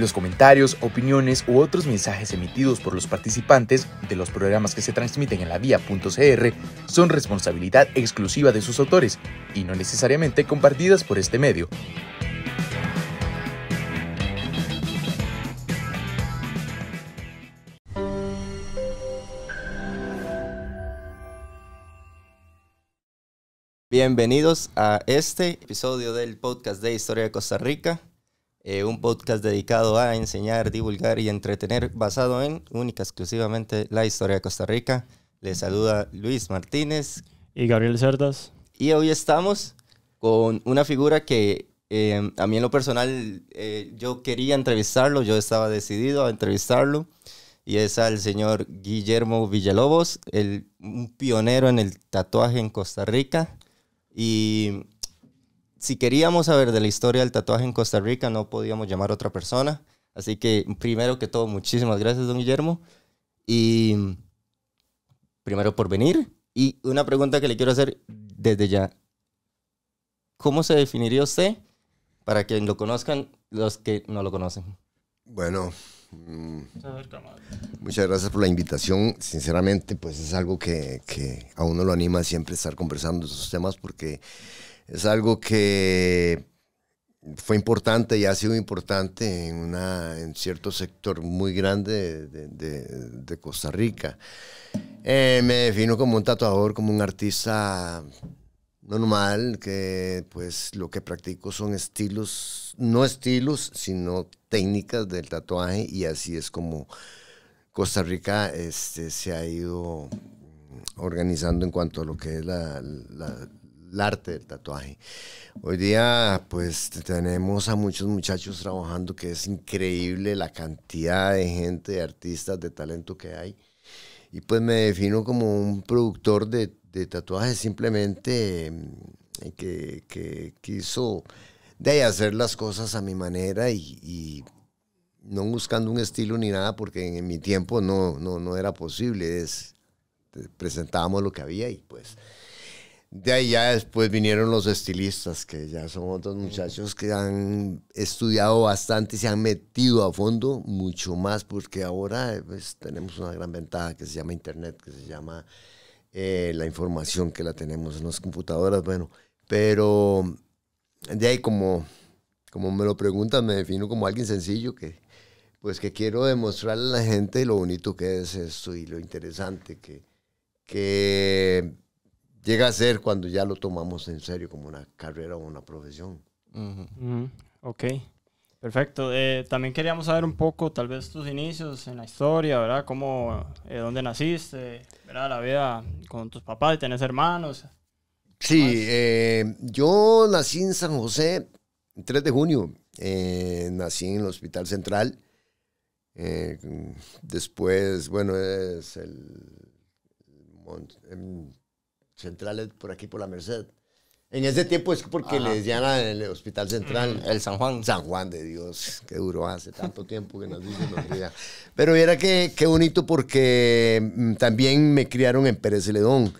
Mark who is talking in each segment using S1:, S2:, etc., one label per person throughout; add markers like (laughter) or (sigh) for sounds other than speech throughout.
S1: Los comentarios, opiniones u otros mensajes emitidos por los participantes de los programas que se transmiten en la vía.cr son responsabilidad exclusiva de sus
S2: autores y no necesariamente compartidas por este medio. Bienvenidos a este episodio del podcast de Historia de Costa Rica. Eh, un podcast dedicado a enseñar, divulgar y entretener basado en única exclusivamente la historia de Costa Rica. Les saluda Luis Martínez. Y Gabriel Cerdas. Y hoy estamos con una figura que eh, a mí en lo personal eh, yo quería entrevistarlo, yo estaba decidido a entrevistarlo. Y es al señor Guillermo Villalobos, el, un pionero en el tatuaje en Costa Rica. Y si queríamos saber de la historia del tatuaje en Costa Rica, no podíamos llamar a otra persona. Así que, primero que todo, muchísimas gracias, don Guillermo. Y primero por venir. Y una pregunta que le quiero hacer desde ya. ¿Cómo se definiría usted para que lo conozcan los que no lo conocen?
S1: Bueno, mm, muchas gracias por la invitación. Sinceramente, pues es algo que, que a uno lo anima siempre estar conversando esos temas porque es algo que fue importante y ha sido importante en, una, en cierto sector muy grande de, Costa Rica. Eh, me defino como un tatuador, como un artista normal, que pues lo que practico son estilos, no estilos, sino técnicas del tatuaje y así es como Costa Rica este, se ha ido organizando en cuanto a lo que es la el arte del tatuaje. Hoy día pues tenemos a muchos muchachos trabajando que es increíble la cantidad de gente, de artistas, de talento que hay. Y pues me defino como un productor de, de tatuajes simplemente mm, que, que, quiso de hacer las cosas a mi manera y, y no buscando un estilo ni nada, porque en, mi tiempo no, no, no era posible. Es, presentábamos lo que había y pues de ahí ya después vinieron los estilistas, que ya son otros muchachos que han estudiado bastante y se han metido a fondo mucho más, porque ahora pues, tenemos una gran ventaja que se llama Internet, que se llama eh, la información que la tenemos en las computadoras, bueno, pero de ahí como, como me lo preguntan, me defino como alguien sencillo que pues que quiero demostrarle a la gente lo bonito que es esto y lo interesante que, que llega a ser cuando ya lo tomamos en serio como una carrera o una profesión.
S3: Mm, ok, perfecto. Eh, también queríamos saber un poco, tal vez, tus inicios en la historia, ¿verdad? ¿Cómo, eh, dónde naciste, ¿verdad? La vida con tus papás, tenés hermanos.
S1: Sí, eh, yo nací en San José el 3 de junio. nací en el Hospital Central. después, bueno, es el em, centrales por aquí, por la Merced. En ese tiempo es porque les le decían al el Hospital Central. El San Juan. San Juan de Dios, qué duro hace tanto tiempo que nos dicen Pero era que qué bonito porque mm, también me criaron en Pérez Celedón.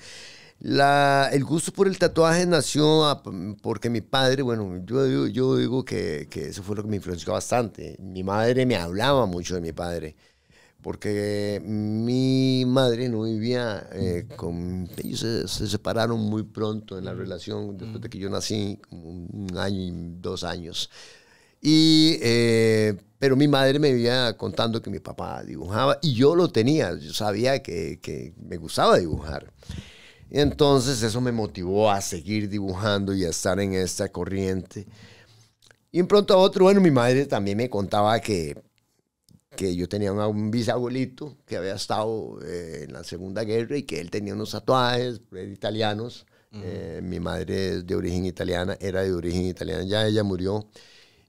S1: La, el gusto por el tatuaje nació porque mi padre, bueno, yo, yo digo que, que, eso fue lo que me influenció bastante. Mi madre me hablaba mucho de mi padre porque mi madre no vivía eh, con... Ellos se, separaron muy pronto en la relación, después de que yo nací, como un año y dos años. Y, eh, pero mi madre me vivía contando que mi papá dibujaba y yo lo tenía, yo sabía que, que me gustaba dibujar. entonces eso me motivó a seguir dibujando y a estar en esta corriente. Y en pronto a otro, bueno, mi madre también me contaba que que yo tenía un bisabuelito que había estado eh, en la Segunda Guerra y que él tenía unos tatuajes eh, italianos. Eh, mi madre es de origen italiana, era de origen italiana, ya ella murió.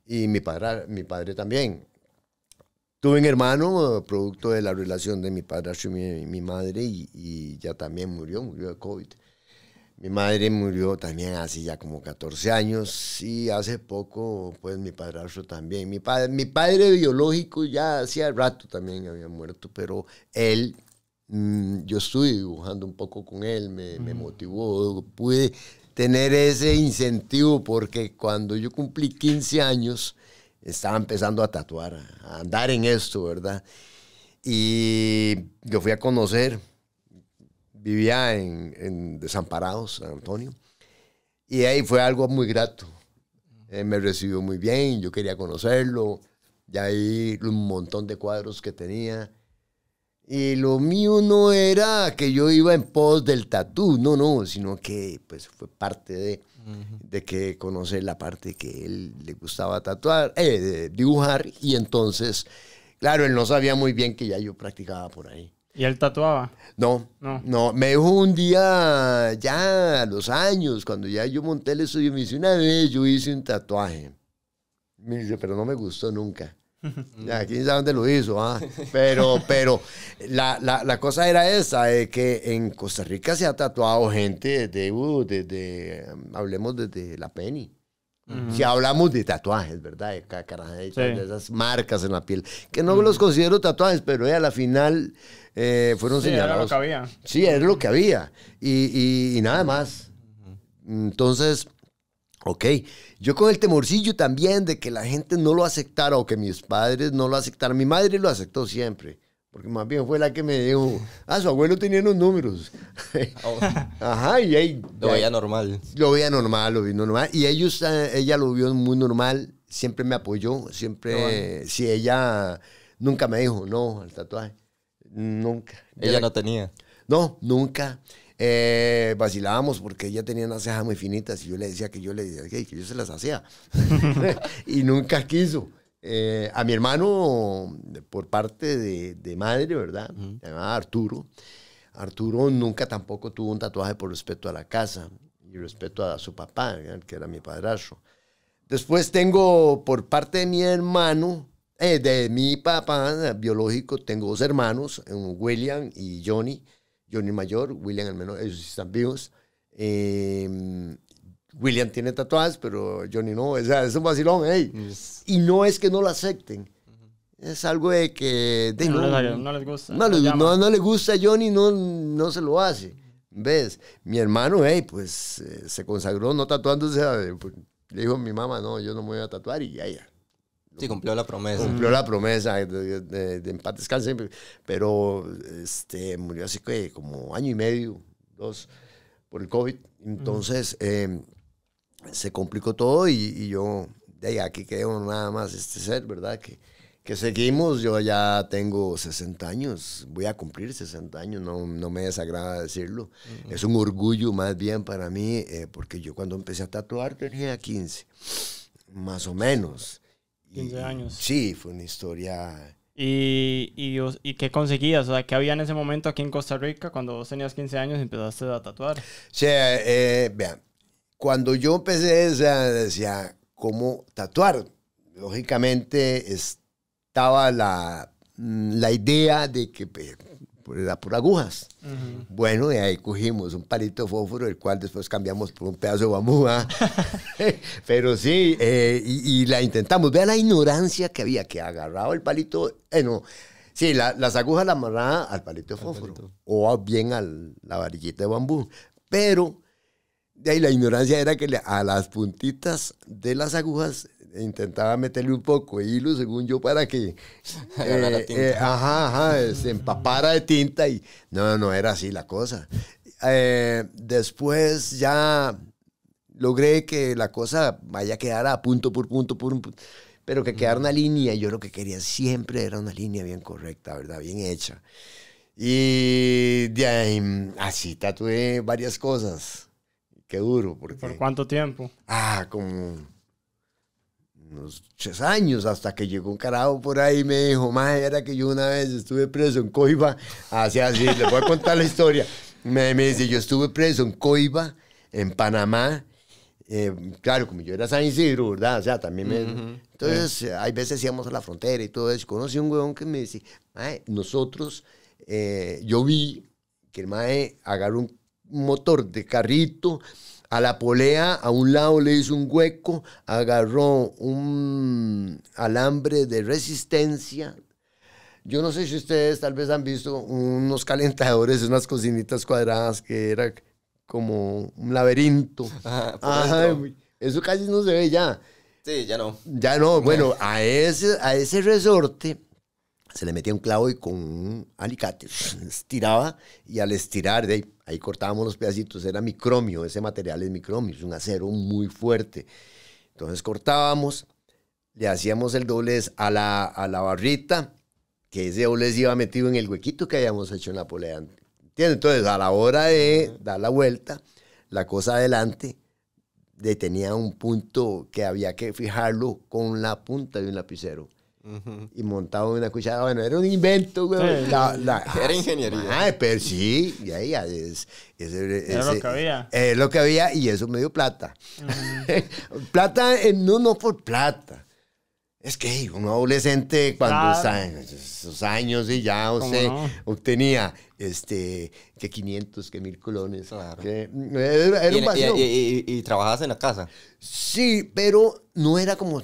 S1: Y mi padre, mi padre también. Tuve un hermano, producto de la relación de mi padre y mi, madre, y, y, ya también murió, murió de COVID. Mi madre murió también hace ya como 14 años y hace poco, pues mi padrastro también. Mi, padre, mi padre biológico ya hacía rato también había muerto, pero él, mm, yo estuve dibujando un poco con él, me, me mm. motivó, pude tener ese incentivo porque cuando yo cumplí 15 años estaba empezando a tatuar, a andar en esto, ¿verdad? Y yo fui a conocer vivía en, en, Desamparados, San Antonio, y ahí fue algo muy grato. Él eh, me recibió muy bien, yo quería conocerlo, y ahí un montón de cuadros que tenía. Y lo mío no era que yo iba en pos del tatú, no, no, sino que pues fue parte de, que conocer la parte que él le gustaba tatuar, eh, dibujar, y entonces, claro, él no sabía muy bien que ya yo practicaba por ahí. ¿Y él tatuaba? No, no, no. Me dijo un día, ya a los años, cuando ya yo monté el estudio, me dice, una vez yo hice un tatuaje. Me dice, pero no me gustó nunca. (laughs) ya, quién sabe dónde lo hizo, ah. Pero, pero la, cosa era esa, de que en Costa Rica se ha tatuado gente desde, uh, desde hablemos desde la Penny. Si hablamos de tatuajes, ¿verdad? De, de esas marcas en la piel, que no los considero tatuajes, pero a la final eh, fueron sí, señalados. Era lo que había. Sí, era lo que había. Y, nada más. Entonces, ok, yo con el temorcillo también de que la gente no lo aceptara o que mis padres no lo aceptaran. Mi madre lo aceptó siempre. Porque más bien fue la que me dijo, ah, su abuelo tenía unos números. (laughs) Oh. Ajá, y ahí... Lo veía normal. Lo veía normal, lo vi normal. Y ellos, ah, ella lo vio muy normal, siempre me apoyó, siempre... Si ella nunca me dijo no al tatuaje. Nunca. Ella no tenía. No, nunca. Eh, vacilábamos porque ella tenía unas cejas muy finitas y yo le decía que yo le decía que yo se las hacía. (laughs) y nunca quiso. Eh, a mi hermano, por parte de, madre, ¿verdad? Arturo. Arturo nunca tampoco tuvo un tatuaje por respeto a la casa y respeto a su papá, que era mi padrastro. Después tengo por parte de mi hermano eh, de mi papá eh, biológico tengo dos hermanos, William y Johnny. Johnny mayor, William el menor, ellos están vivos. Em, William tiene tatuajes, pero Johnny no. O sea, es un vacilón, Y no es que no lo acepten. Es algo de que... no, les, gusta. No, le gusta a Johnny, no, no se lo hace. ¿Ves? Mi hermano, hey, pues eh, se consagró no tatuándose. Pues, le dijo a mi mamá, no, yo no me voy a tatuar y ya, ya. Sí, cumplió la promesa. Cumplió la promesa de, de, siempre empate pero este, murió así que como año y medio, dos, por el COVID. Entonces eh, se complicó todo y, yo, de ahí, aquí quedo nada más este ser, ¿verdad? Que, que seguimos, yo ya tengo 60 años, voy a cumplir 60 años, no, no me desagrada decirlo. Es un orgullo más bien para mí, eh, porque yo cuando empecé a tatuar tenía 15, más o menos. 15 años. sí, fue una historia...
S3: ¿Y, y, y qué conseguías? O sea, ¿qué había en ese momento aquí en Costa Rica cuando vos tenías 15 años y empezaste a tatuar? O
S1: sea, eh, vean, cuando yo empecé, o decía, ¿cómo tatuar? Lógicamente estaba la, mm, la idea de que pues, era por agujas. Bueno, y ahí cogimos un palito de fósforo, el cual después cambiamos por un pedazo de bambú ¿ah? (laughs) (laughs) Pero sí, eh, y, la intentamos. Vea la ignorancia que había, que agarraba el palito, eh, no, sí, las agujas las amarraba al palito de fósforo o bien a la varillita de bambú. Pero de ahí la ignorancia era que a las puntitas de las agujas intentaba meterle un poco de hilo, según yo, para que (laughs) eh, eh, ajá, ajá, eh, se empapara de tinta y no, no era así la cosa. después ya logré que la cosa vaya a quedar a punto por punto por un pero que quedara una línea. Yo lo que quería siempre era una línea bien correcta, ¿verdad? Bien hecha. Y así tatué varias cosas. Qué duro. Porque, ¿Por cuánto tiempo? Ah, como unos tres años hasta que llegó un carajo por ahí y me dijo, madre, era que yo una vez estuve preso en Coiba, así, así, les voy a contar la historia. Me, dice, yo estuve preso en Coiba, en Panamá, eh, claro, como yo era San Isidro, ¿verdad? O sea, también me... Entonces, hay veces íbamos a la frontera y todo eso. Conocí un huevón que me dice, madre, nosotros, eh, yo vi que el mae agarró un motor de carrito, a la polea, a un lado le hizo un hueco, agarró un alambre de resistencia. Yo no sé si ustedes tal vez han visto unos calentadores, unas cocinitas cuadradas que era como un laberinto. (laughs) Ah, Ajá, eso casi no se ve ya. Sí, ya no. Ya no, bueno, a ese, a ese resorte se le metía un clavo y con un alicate (laughs) estiraba y al estirar de ahí, cortábamos los pedacitos, era micromio, ese material es micromio, es un acero muy fuerte. Entonces cortábamos, le hacíamos el doblez a la, a la barrita, que ese doblez iba metido en el huequito que habíamos hecho en la polea. Entonces a la hora de dar la vuelta, la cosa adelante, detenía un punto que había que fijarlo con la punta de un lapicero montado Y montaba una cuchara, ah, bueno, era un invento, güey. era ingeniería. Ah, pero sí, Es, lo que había. Eh, lo que había y eso me dio plata. (laughs) plata, no, no por plata. Es que un adolescente cuando en sus años y ya, o sea, obtenía este, que 500, que 1000 colones. era, un y, trabajabas en la casa? Sí, pero no era como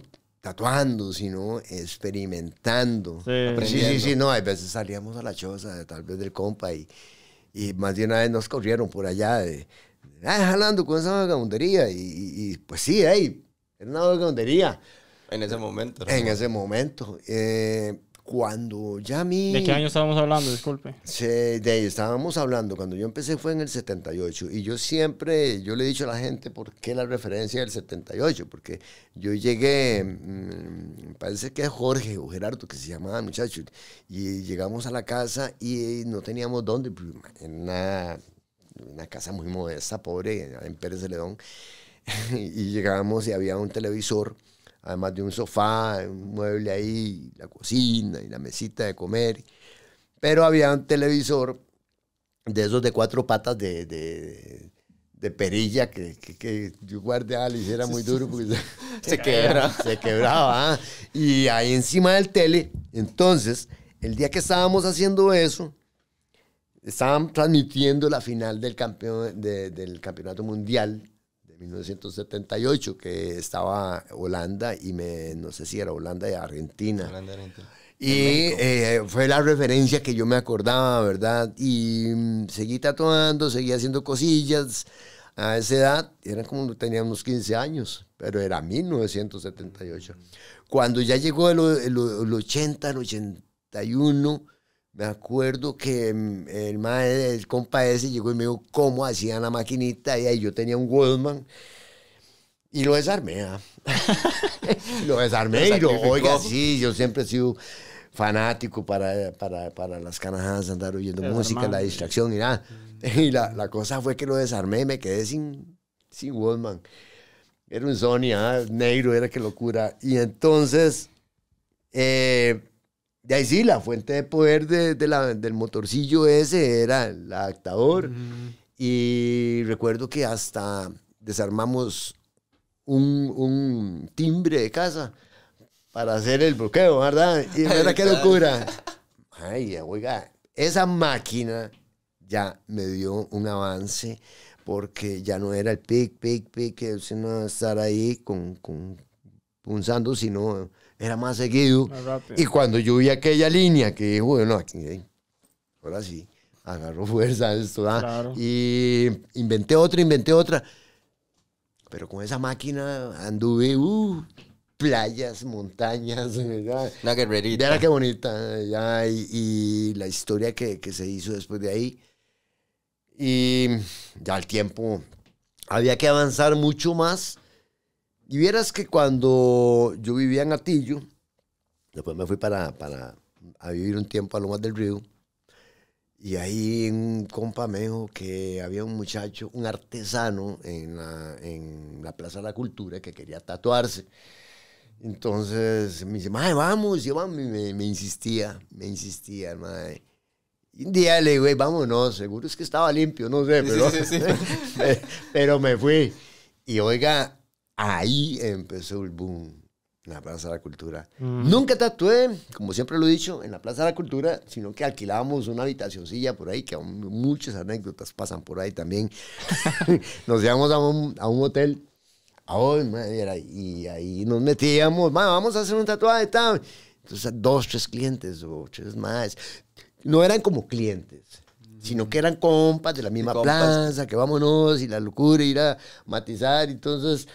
S1: tatuando, sino experimentando. Sí. sí, sí, no, a veces salíamos a la choza, tal vez del compa, y, y más de una vez nos corrieron por allá, de, ah, jalando con esa vagabundería, y, pues sí, ahí, era una vagabundería. En ese momento. En ese momento. Eh, cuando ya mi... ¿De qué año estábamos
S3: hablando? Disculpe.
S1: Sí, de ahí estábamos hablando, cuando yo empecé fue en el 78 y yo siempre, yo le he dicho a la gente por qué la referencia del 78, porque yo llegué, mm, parece que es Jorge o Gerardo que se llamaba muchacho, y llegamos a la casa y no teníamos dónde, pues, en una, casa muy modesta, pobre, en Pérez de León, (laughs) y llegábamos y había un televisor además de un sofá, un mueble ahí, la cocina y la mesita de comer. Pero había un televisor de esos de cuatro patas de, de, perilla que, que, yo guardaba, ah, le hiciera muy duro porque (laughs) se, quebraba. Se ah. quebraba. Y ahí encima del tele, entonces, el día que estábamos haciendo eso, estaban transmitiendo la final del, campeón del campeonato mundial 1978 que estaba Holanda y me, no sé si era Holanda y Argentina. Y eh, fue la referencia que yo me acordaba, ¿verdad? Y mm, seguí tatuando, seguí haciendo cosillas. A esa edad, Era como teníamos 15 años, pero era 1978. Cuando ya llegó el, el 80, el 81, me acuerdo que mm, el, del compa ese llegó y me dijo cómo hacían la maquinita y ahí yo tenía un Goldman y lo desarmé. ¿ah? (laughs) lo desarmé y lo, oiga, sí, yo siempre he sido fanático para, para, las canajas, andar oyendo música, la distracción y nada. (laughs) Y la, cosa fue que lo desarmé y me quedé sin, sin Era un Sony ¿ah? negro, era que locura. Y entonces, eh, de ahí sí, la fuente de poder de, del motorcillo ese era el adaptador. Y recuerdo que hasta desarmamos un, timbre de casa para hacer el bloqueo, ¿verdad? Y mira qué locura. Ay, oiga, esa máquina ya me dio un avance porque ya no era el pic, pic, pic, sino estar ahí con, con punzando, sino era más seguido. y cuando yo vi aquella línea que bueno, aquí, eh, ahora sí, agarró fuerza esto, ¿ah? y inventé otra, inventé otra. Pero con esa máquina anduve, uh, playas, montañas, la era Mira qué bonita, y, y, la historia que, que, se hizo después de ahí. Y ya el tiempo, había que avanzar mucho más y vieras que cuando yo vivía en Atillo, después me fui para, para a vivir un tiempo a Lomas del Río, y ahí un compa me dijo que había un muchacho, un artesano en la, Plaza de la Cultura que quería tatuarse. Entonces me dice, madre vamos, yo Me, insistía, me insistía, madre Y un día le digo, vámonos, seguro es que estaba limpio, no sé, pero, sí, (laughs) pero me fui. Y oiga, Ahí empezó el boom en la Plaza de la Cultura. Mm. Nunca tatué, como siempre lo he dicho, en la Plaza de la Cultura, sino que alquilábamos una habitacioncilla por ahí, que aún muchas anécdotas pasan por ahí también. (laughs) nos llevamos a un, a hotel. y ahí nos metíamos, vamos a hacer un tatuaje. Tal. Entonces, dos, tres clientes o tres más. No eran como clientes sino que eran compas de la misma plaza, que vámonos y la locura, ir a matizar, entonces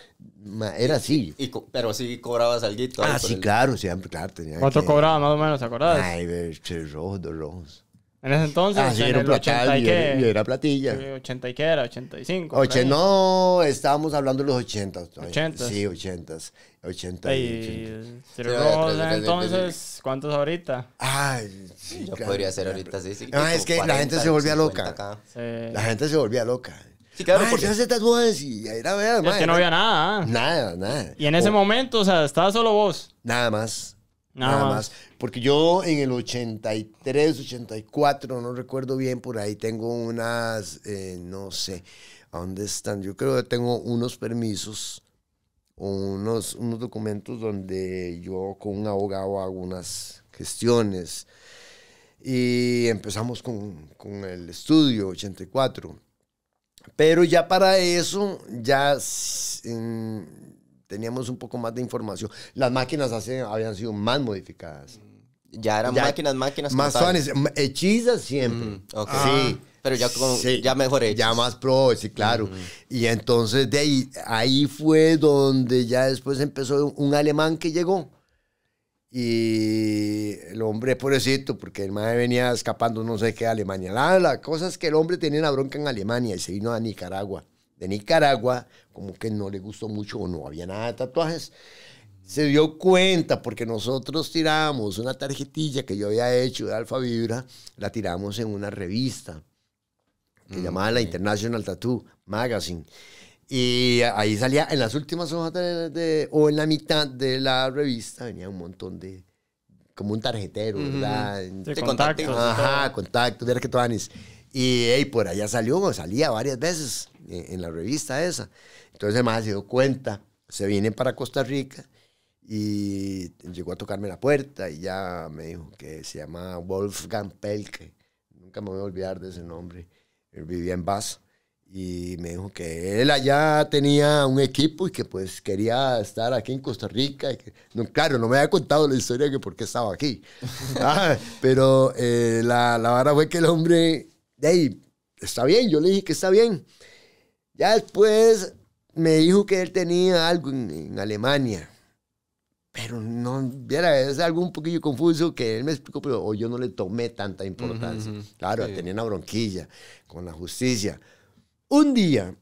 S1: era así. pero sí cobrabas algo. Ah, sí, claro, siempre, claro. Tenía ¿Cuánto cobraba más o menos, te acordás? Ay, tres rojos, dos rojos. En ese entonces. Ah, sí, en era el 80 y, y, era platilla.
S3: ¿80 y qué era? ¿85? Oche,
S1: no, estábamos hablando de los 80. 80. Sí, 80. 80 y, 80. entonces,
S3: ¿cuántos ahorita? Ay, sí, Yo podría ser ahorita, sí, sí. No, ah, es que la gente se volvía loca. La gente
S1: se volvía loca. Sí, claro, porque... se tatuas y era, era, Es que no había
S3: nada. Ah. Nada, nada.
S1: Y en ese oh. momento,
S3: o sea, estaba solo vos.
S1: Nada más. Nada, más. Porque yo en el 83, 84, no recuerdo bien, por ahí tengo unas, eh, no sé, ¿a dónde están? Yo creo que tengo unos permisos unos, unos documentos donde yo con un abogado hago unas gestiones. Y empezamos con, con el estudio 84. Pero ya para eso, ya teníamos un poco más de información. Las máquinas habían sido más modificadas. Ya eran máquinas, máquinas. Más fanes, hechizas siempre. Mm, sí. Ah, pero ya, ya mejor Ya más pro, sí, claro. Y entonces de ahí, ahí fue donde ya después empezó un alemán que llegó. Y el hombre, pobrecito, porque el madre venía escapando no sé qué Alemania. La, la cosa es que el hombre tenía una bronca en Alemania y se vino a Nicaragua de Nicaragua, como que no le gustó mucho o no había nada de tatuajes, se dio cuenta porque nosotros tiramos una tarjetilla que yo había hecho de Alfa Vibra, la tiramos en una revista que mm, llamaba la International Tattoo Magazine. Y ahí salía, en las últimas hojas de, o en la mitad de la revista, venía un montón de, como un tarjetero, ¿verdad? De contactos. Ajá, contactos, de Y por allá salió, salía varias veces. Eh, en la revista esa. Entonces me ha se dio cuenta, se vienen para Costa Rica y llegó a tocarme la puerta y ya me dijo que se llama Wolfgang Pelke, nunca me voy a olvidar de ese nombre, él vivía en Baza y me dijo que él allá tenía un equipo y que pues quería estar aquí en Costa Rica. Y que, no, claro, no me había contado la historia de por qué estaba aquí. (laughs) Ah, pero eh, la, la vara fue que el hombre, hey, está bien, yo le dije que está bien. Ya después me dijo que él tenía algo en, Alemania. Pero no, viera, es algo un poquillo confuso que él me explicó, pero yo no le tomé tanta importancia. Claro, tenía una bronquilla con la justicia. Un día,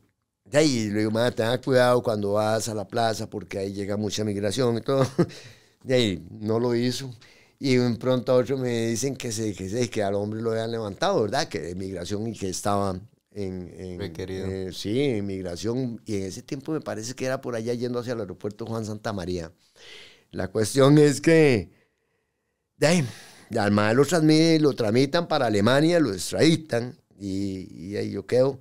S1: de ahí le digo, madre, tenga cuidado cuando vas a la plaza porque ahí llega mucha migración y todo. (laughs) De ahí no lo hizo. Y de pronto a otro me dicen que, se, que, que al hombre lo habían levantado, ¿verdad? Que de migración y que estaban en, eh, sí, en migración. Y en ese tiempo me parece que era por allá yendo hacia el aeropuerto Juan Santa María. La cuestión es que, de ahí, además lo, lo tramitan para Alemania, lo extraditan y, ahí yo quedo.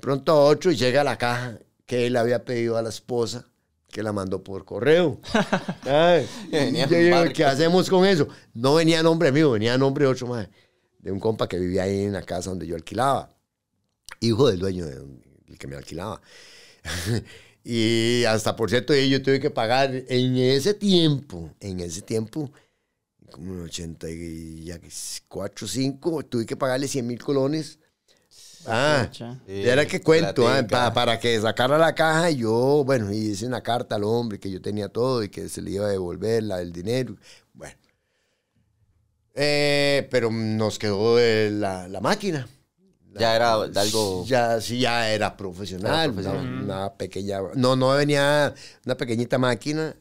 S1: Pronto otro y llega a la caja que él había pedido a la esposa que la mandó por correo. (laughs) ¿Qué hacemos con eso? No venía nombre mío, venía nombre de otro más, de un compa que vivía ahí en la casa donde yo alquilaba hijo del dueño, del que me alquilaba. (laughs) y hasta por cierto, yo tuve que pagar en ese tiempo, en ese tiempo, como en 84, 5, tuve que pagarle 100 mil colones. Ah, era que cuento, ah, para, para que sacara la caja, yo, bueno, hice una carta al hombre que yo tenía todo y que se le iba a devolver la, el dinero. Bueno, eh, pero nos quedó eh, la, la máquina ya era algo. Ya, sí, ya era profesional. Ah, una, pequeña. No, no venía una pequeñita máquina.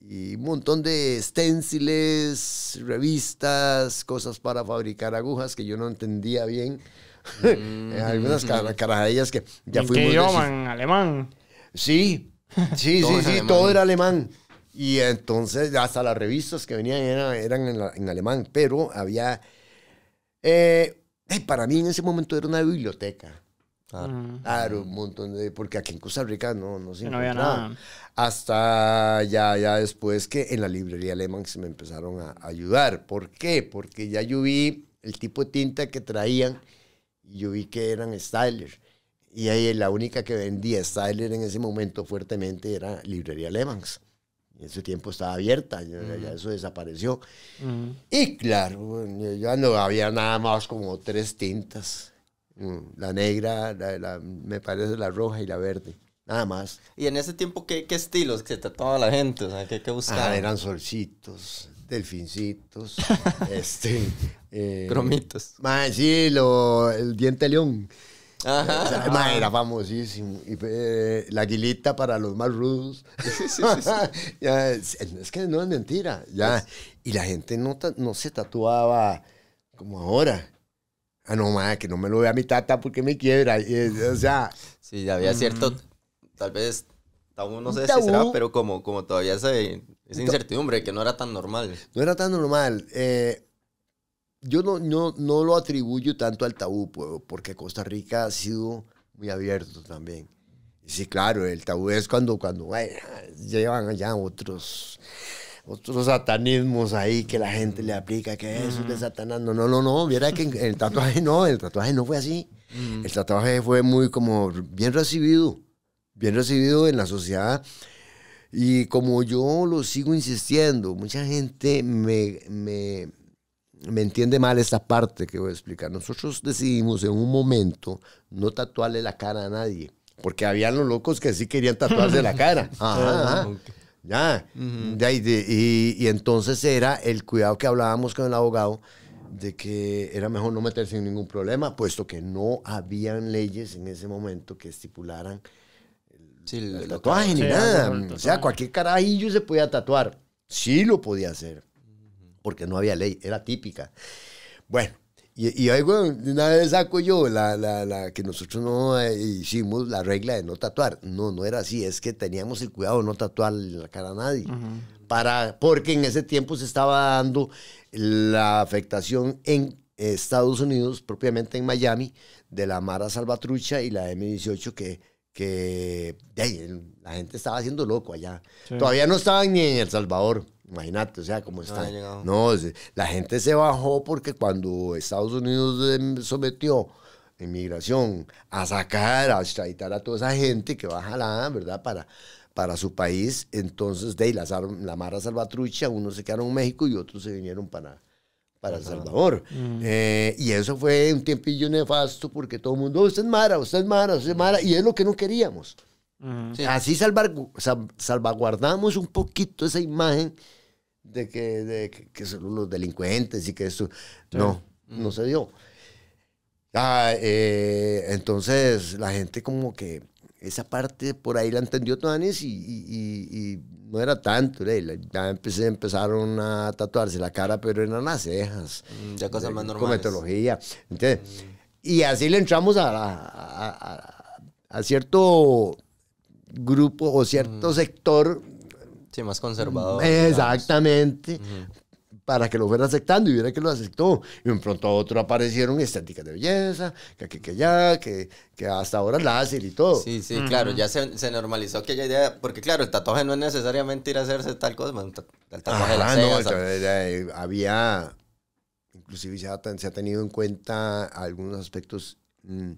S1: Y un montón de esténciles, revistas, cosas para fabricar agujas que yo no entendía bien. Mm. (laughs) Eh, algunas car carajadillas que ya fui fuimos. ¿Qué alemán? Sí, sí, (laughs) sí, sí, todo era alemán. Y entonces hasta las revistas que venían eran, en, alemán, pero había eh, para mí en ese momento era una biblioteca. Ah, mm. Claro, un montón de... Porque aquí en Costa Rica no, no había nada. Hasta ya, ya después que en la librería alemán se me empezaron a ayudar. ¿Por qué? Porque ya yo vi el tipo de tinta que traían yo vi que eran Styler. Y ahí la única que vendía Styler en ese momento fuertemente era Librería Lemans. En ese tiempo estaba abierta, ya, eso desapareció. Y claro, ya no había nada más como tres tintas. Mm, la negra, me parece la roja y la verde. Nada más.
S2: ¿Y en ese tiempo qué, estilos que trataba la gente? O sea, ¿qué, qué buscaba? Ah, eran
S1: solcitos, delfincitos, (laughs) este... Eh, Cromitos. sí, el diente león. Ajá. era famosísimo. Eh, la aguilita para los más rudos. (laughs) (laughs) es, que no es mentira. Ya. Pues. Y la gente no, no se tatuaba como ahora. Ah, no, que no me lo vea mi tata porque me quiebra. o sea. Sí, había cierto.
S2: Tal vez aún no sé si será, pero como, como todavía se, esa incertidumbre que no era tan normal.
S1: No era tan normal. Eh, yo no, no, lo atribuyo tanto al tabú, porque Costa Rica ha sido muy abierto también. Sí, claro, el tabú es cuando, cuando llevan allá otros, otros satanismos ahí que la gente le aplica, que eso de mm. Satanás. No, no, no, no, viera que el tatuaje no, el tatuaje no fue así. Mm. El tatuaje fue muy como bien recibido, bien recibido en la sociedad. Y como yo lo sigo insistiendo, mucha gente me me entiende mal esta parte que voy a explicar. Nosotros decidimos en un momento no tatuarle la cara a nadie, porque habían los locos que sí querían tatuarse la cara. y, entonces era el cuidado que hablábamos con el abogado de que era mejor no meterse en ningún problema, puesto que no habían leyes en ese momento que estipularan el, tatuaje ni nada. O sea, cualquier carajillo se podía tatuar. Sí lo podía hacer porque no había ley, era típica. Bueno, y, y una vez saco yo la, la, la, que nosotros no eh, hicimos la regla de no tatuar. No, no era así, es que teníamos el cuidado de no tatuar la cara a nadie. para, porque en ese tiempo se estaba dando la afectación en Estados Unidos, propiamente en Miami, de la Mara Salvatrucha y la M18 que, que la gente estaba haciendo loco allá. Todavía no estaban ni en El Salvador. Imagínate, o sea, cómo está. No, la gente se bajó porque cuando Estados Unidos em, sometió inmigración a sacar, a extraditar a toda esa gente que va jalada, ¿verdad? Para, para su país, entonces de ahí la, Mara Salvatrucha, unos se quedaron en México y otros se vinieron para, para El Salvador. Mm. Eh, y eso fue un tiempillo nefasto porque todo el mundo, usted es Mara, usted es Mara, usted es Mara, y es lo que no queríamos. Mm. Así salvaguardamos un poquito esa imagen de que, de que son los delincuentes y que eso... No, no se dio. Ah, eh, entonces la gente como que esa parte por ahí la entendió Tuanis y, y, no era tanto. Ya empecé, empezaron a tatuarse la cara, pero eran las cejas. Mm, ya cosas más normales. Cometología. Mm. Y así le entramos a, a, a, cierto grupo o cierto mm. sector Sí, más conservador. Mm, exactamente. Para que lo fuera aceptando y viera que lo aceptó. Y de pronto a otro aparecieron estéticas de belleza, que aquí, que ya que, que, hasta ahora es láser y todo. Sí, sí, claro, ya
S2: se, normalizó aquella idea, porque claro, el tatuaje no es necesariamente ir a hacerse tal cosa,
S1: el tatuaje no, eh, Había, inclusive se ha tenido en cuenta algunos aspectos. Mm,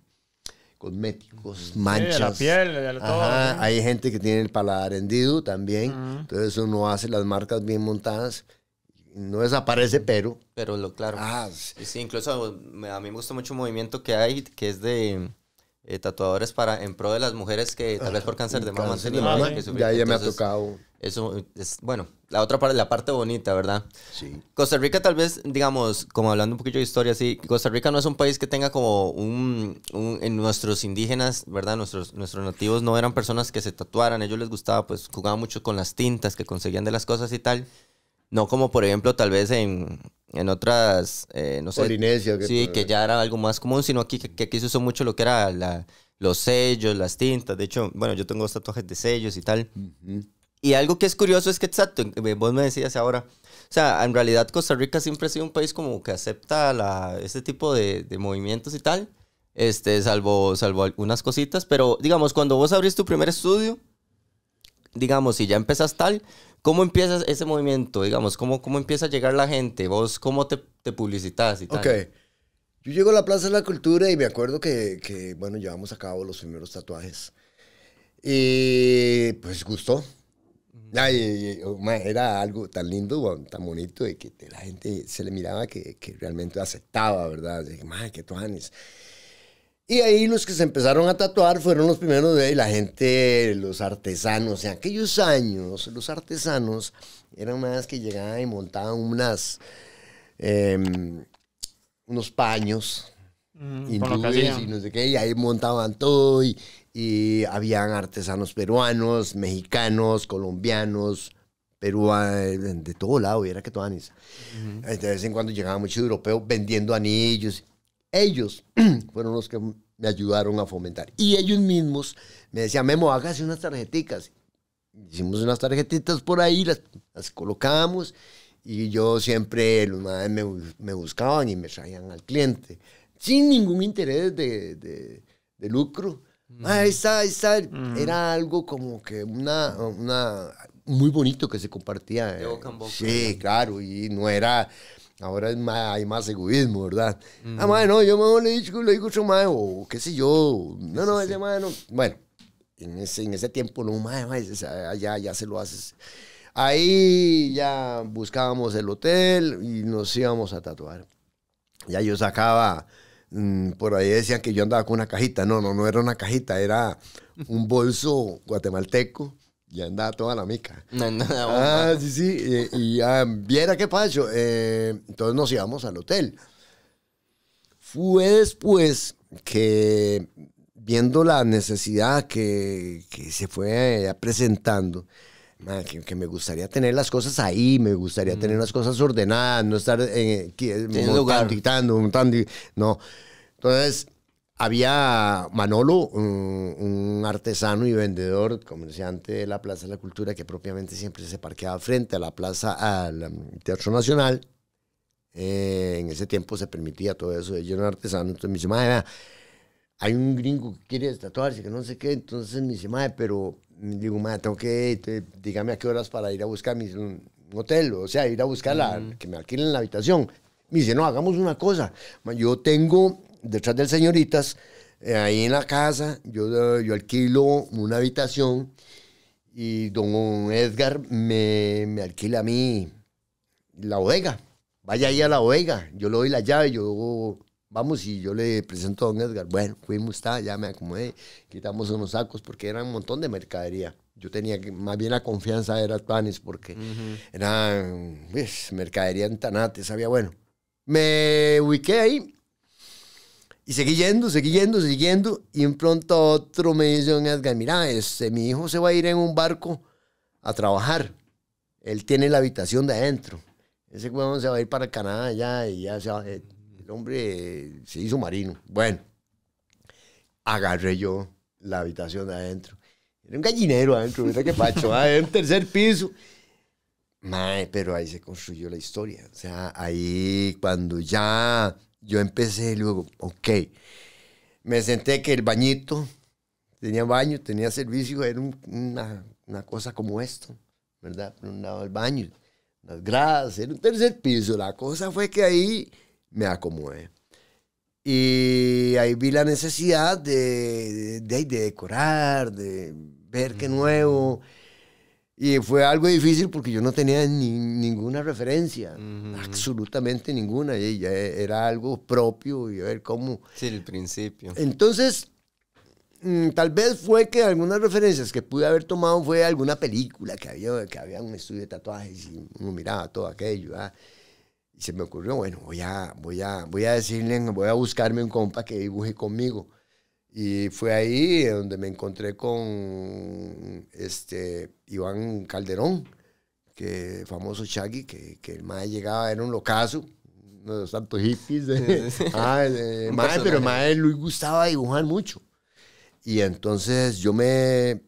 S1: cosméticos, mm. manchas. Sí, la piel, Hay gente que tiene el paladar hendido también. Entonces uno hace las marcas bien montadas. No desaparece, pero.
S2: Pero lo claro. Ah, sí, incluso a mí me gusta mucho el movimiento que hay que es de eh, tatuadores para en pro de las mujeres que tal vez por ah, cáncer de mama Ya, ya me ha tocado. Eso es, bueno, la otra parte, la parte bonita, ¿verdad? Sí. Costa Rica tal vez, digamos, como hablando un poquito de historia, sí, Costa Rica no es un país que tenga como un, un en nuestros indígenas, ¿verdad? Nuestros, nuestros nativos no eran personas que se tatuaran, a ellos les gustaba, pues jugaban mucho con las tintas que conseguían de las cosas y tal. No como, por ejemplo, tal vez en, otras, eh, no sé. sí, que ya era algo más común, sino aquí, que, aquí se usó mucho lo que era la, los sellos, las tintas. De hecho, bueno, yo tengo tatuajes de sellos y tal. Y algo que es curioso es que, exacto, eh, vos me decías ahora, o sea, en realidad Costa Rica siempre ha sido un país como que acepta la, este tipo de, movimientos y tal, este, salvo, salvo algunas cositas, pero digamos, cuando vos abrís tu primer estudio, digamos, y ya empezas tal, ¿Cómo empieza ese movimiento? Digamos, ¿cómo, cómo empieza a llegar la gente? ¿Vos cómo te, te publicitas y tal? Ok.
S1: Yo llego a la Plaza de la Cultura y me acuerdo que, que bueno, llevamos a cabo los primeros tatuajes. Y pues gustó. Oh, era algo tan lindo, tan bonito, y que la gente se le miraba que, que realmente aceptaba, ¿verdad? Y que, qué tuanes. Y ahí los que se empezaron a tatuar fueron los primeros de la gente, los artesanos. En aquellos años, los artesanos eran más que llegaban y montaban unas, em, unos paños mm, y ahí montaban todo. Y, habían artesanos peruanos, mexicanos, colombianos, peruanos, de todo lado, y era que todas. entonces De vez en cuando llegaba mucho europeo vendiendo anillos ellos (clears throat) fueron los que me ayudaron a fomentar. Y ellos mismos me decían, Memo, hágase unas tarjetitas. Hicimos unas tarjetitas por ahí, las, las colocamos y yo siempre, los madres me, buscaban y me traían al cliente, sin ningún interés de, de, lucro. Mm. Ah, esa esa mm. Era algo como que una, una, muy bonito que se compartía. De boca en boca. Sí, claro, y no era Ahora es más, hay más egoísmo, ¿verdad? Mm. Ah, madre, no, yo voy le digo, le digo otro o qué sé yo. No, no, ese madre no. Bueno, en ese, en ese tiempo, no, madre, ah, ya, se lo haces. Ahí ya buscábamos el hotel y nos íbamos a tatuar. Ya yo sacaba, mm, por ahí decían que yo andaba con una cajita. No, no, no era una cajita, era un bolso guatemalteco y andaba toda la mica. No, ah, sí, sí. Y, y ah, viera qué pacho. Eh, entonces nos íbamos al hotel. Fue después que, viendo la necesidad que, que se fue eh, presentando, que, me gustaría tener las cosas ahí, me gustaría tener mm. las cosas ordenadas, no estar eh, en, lugar. no. Entonces había Manolo, un, artesano y vendedor, comerciante de la Plaza de la Cultura, que propiamente siempre se parqueaba frente a la Plaza, al um, Teatro Nacional. Eh, en ese tiempo se permitía todo eso. Yo era un artesano, entonces me dice, madre, hay un gringo que quiere tatuarse, que no sé qué. Entonces me dice, madre, pero digo, madre, tengo que, dígame a qué horas para ir a buscar mi un, hotel, o sea, ir a buscar la, que me alquilen la habitación. Me dice, no, hagamos una cosa. Yo tengo detrás del señoritas, eh, ahí en la casa, yo, eh, yo alquilo una habitación y don Edgar me, alquila a mí la bodega. Vaya ahí a la bodega, yo le doy la llave, yo vamos y yo le presento a don Edgar. Bueno, fuimos, está, ya me acomodé, quitamos unos sacos porque era un montón de mercadería. Yo tenía más bien la confianza de era panes porque eran era pues, mercadería en tanate sabía, bueno. Me ubiqué ahí y seguí yendo, seguí yendo, Y un pronto otro me dice don mira, este, mi hijo se va a ir en un barco a trabajar. Él tiene la habitación de adentro. Ese huevón se va a ir para Canadá ya y ya se eh, el hombre se hizo marino. Bueno, agarré yo la habitación de adentro. Era un gallinero adentro, mira qué pacho, ah, en tercer piso. pero ahí se construyó la historia. O sea, ahí cuando ya yo empecé luego, ok, me senté que el bañito, tenía baño, tenía servicio, era una, cosa como esto, ¿verdad? Por un lado el baño, las gradas, era un tercer piso, la cosa fue que ahí me acomodé. Y ahí vi la necesidad de, de, decorar, de ver qué mm. nuevo. Y fue algo difícil porque yo no tenía ninguna referencia, absolutamente ninguna. Y era algo propio y a ver cómo. Sí, el principio. Entonces, mm, tal vez fue que algunas referencias que pude haber tomado fue alguna película que había, que había un estudio de tatuajes y uno miraba todo aquello. Y se me ocurrió, bueno, voy a, voy, a, voy a decirle, voy a buscarme un compa que dibuje conmigo. Y fue ahí donde me encontré con este, Iván Calderón, que famoso Chagui, que, que el más llegaba, era un locazo, uno de los tantos hippies. (laughs) ah, mae, pero mae gustaba dibujar mucho. Y entonces yo me,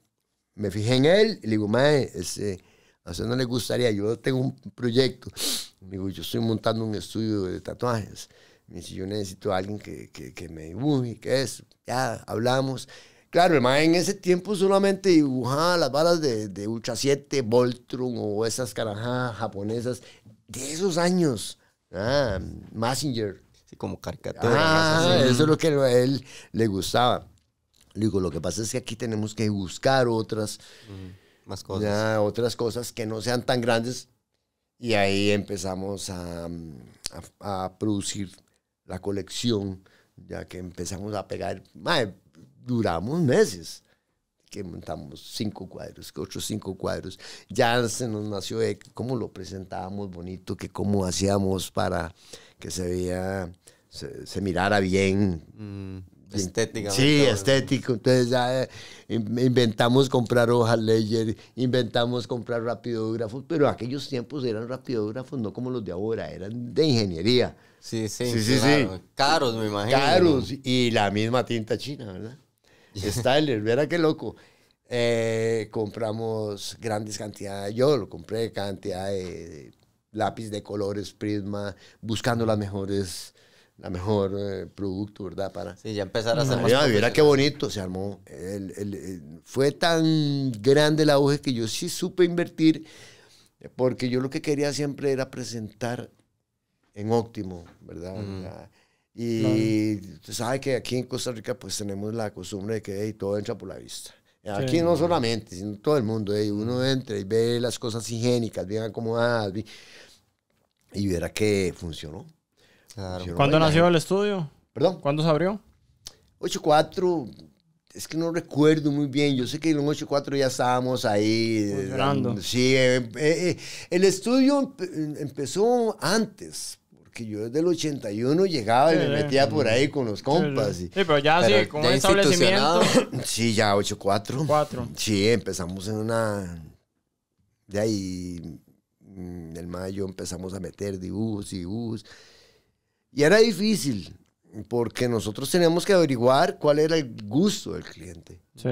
S1: me fijé en él y le digo, mae, ese, a usted no le gustaría, yo tengo un proyecto. digo, yo estoy montando un estudio de tatuajes y si yo necesito a alguien que, que, que me dibuje, que es Ya hablamos. Claro, el en ese tiempo solamente dibujaba las balas de, de Ultra 7, Voltron o esas carajadas japonesas de esos años. Ah, Messenger. Sí, como caricatura. Ah, eso es lo que a él le gustaba. Le digo, lo que pasa es que aquí tenemos que buscar otras, mm, Más cosas. Ya, otras cosas que no sean tan grandes. Y ahí empezamos a, mm, a, a producir la colección, ya que empezamos a pegar, duramos meses que montamos cinco cuadros, que otros cinco cuadros. Ya se nos nació de cómo lo presentábamos bonito, que cómo hacíamos para que se veía, se, mirara bien. Mm, Sí, estético. Entonces ya eh, inventamos comprar hojas layer, inventamos comprar rapidógrafos, pero aquellos tiempos eran rapidógrafos no como los de ahora, eran de ingeniería. Sí, sí, sí, Caros, me imagino. Caros y la misma tinta china, ¿verdad? (laughs) Styler, verá qué loco. Eh, compramos grandes cantidades, yo lo compré cantidad de lápiz de colores, prisma, buscando las mejores, la mejor eh, producto, ¿verdad? Para... Sí, ya empezar a hacer más. Mira, qué bonito se armó. fue tan grande el auge que yo sí supe invertir, porque yo lo que quería siempre era presentar en óptimo, ¿verdad? Y tú sabes que aquí en Costa Rica pues tenemos la costumbre de que todo entra por la vista. Aquí no solamente, sino todo el mundo. Hey, uno entra y ve las cosas higiénicas, bien acomodadas, y verá que funcionó. Claro. ¿Cuándo nació el estudio? ¿Perdón? ¿Cuándo se abrió? 84, es que no recuerdo muy bien. Yo sé que en 84 ya estábamos ahí. Pues eh, sí, eh, eh, el estudio em-, empezó antes, que yo desde el 81 llegaba y me metía por ahí con los compas. Sí, pero ya así, sí, con establecimiento. Sí, ya 8-4. Sí, empezamos en una... De ahí, mm, el mayo empezamos a meter dibujos y dibujos. Y era difícil, porque nosotros teníamos que averiguar cuál era el gusto del cliente. Sí.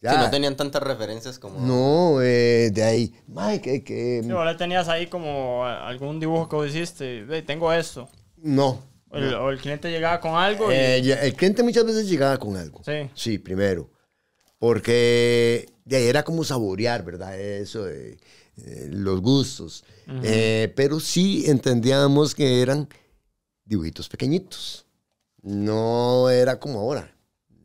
S1: Si no tenían
S2: tantas referencias como.
S1: No, eh, de ahí. Mike, que. Mm.
S3: ahora tenías ahí como algún dibujo que hiciste. tengo esto.
S1: No. O
S3: el, cliente llegaba con algo. Eh,
S1: el cliente muchas veces llegaba con algo. Sí. Sí, primero. Porque de ahí era como saborear, ¿verdad? Eso de, los gustos. Eh, pero sí entendíamos que eran dibujitos pequeñitos. No era como ahora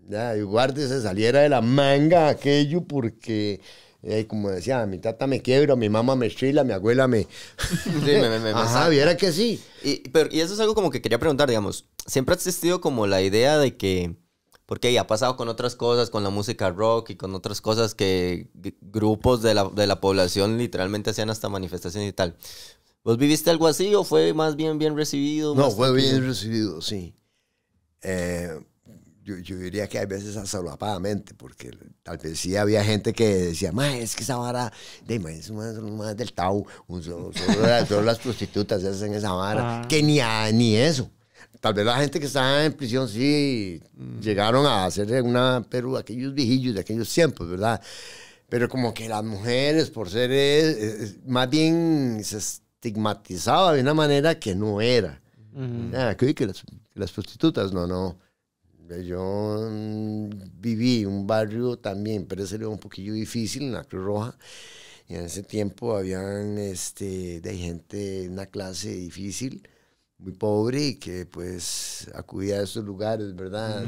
S1: ya, guarde se saliera de la manga aquello porque eh, como decía, mi tata me quiebra, mi mamá me chila, mi abuela me... sí, me, (laughs) Ajá,
S2: viera que sí. Y, pero, y eso es algo como que quería preguntar, digamos, siempre ha existido como la idea de que, porque ya ha pasado con otras cosas, con la música rock y con otras cosas que grupos de la, de la población literalmente hacían hasta manifestaciones y tal. ¿Vos viviste algo así o fue más bien bien recibido? No, fue bien
S1: recibido, sí. Eh, yo, yo, diría que hay veces asolapadamente, porque tal vez sí había gente que decía, más es que esa vara, de es más del Tau, son (laughs) las prostitutas en esa vara, que ni, ni eso. Tal vez la gente que estaba en prisión sí mm. llegaron a hacer una Perú, aquellos viejillos de aquellos tiempos, ¿verdad? Pero como que las mujeres, por ser, eh, eh, más bien se estigmatizaba de una manera que no era. Ah, que, que las prostitutas, no, no eh, yo mm, viví un barrio también, pero ese era un poquillo difícil en la Cruz Roja. Y en ese tiempo habían este, de gente de una clase difícil, muy pobre, y que pues acudía a esos lugares, ¿verdad?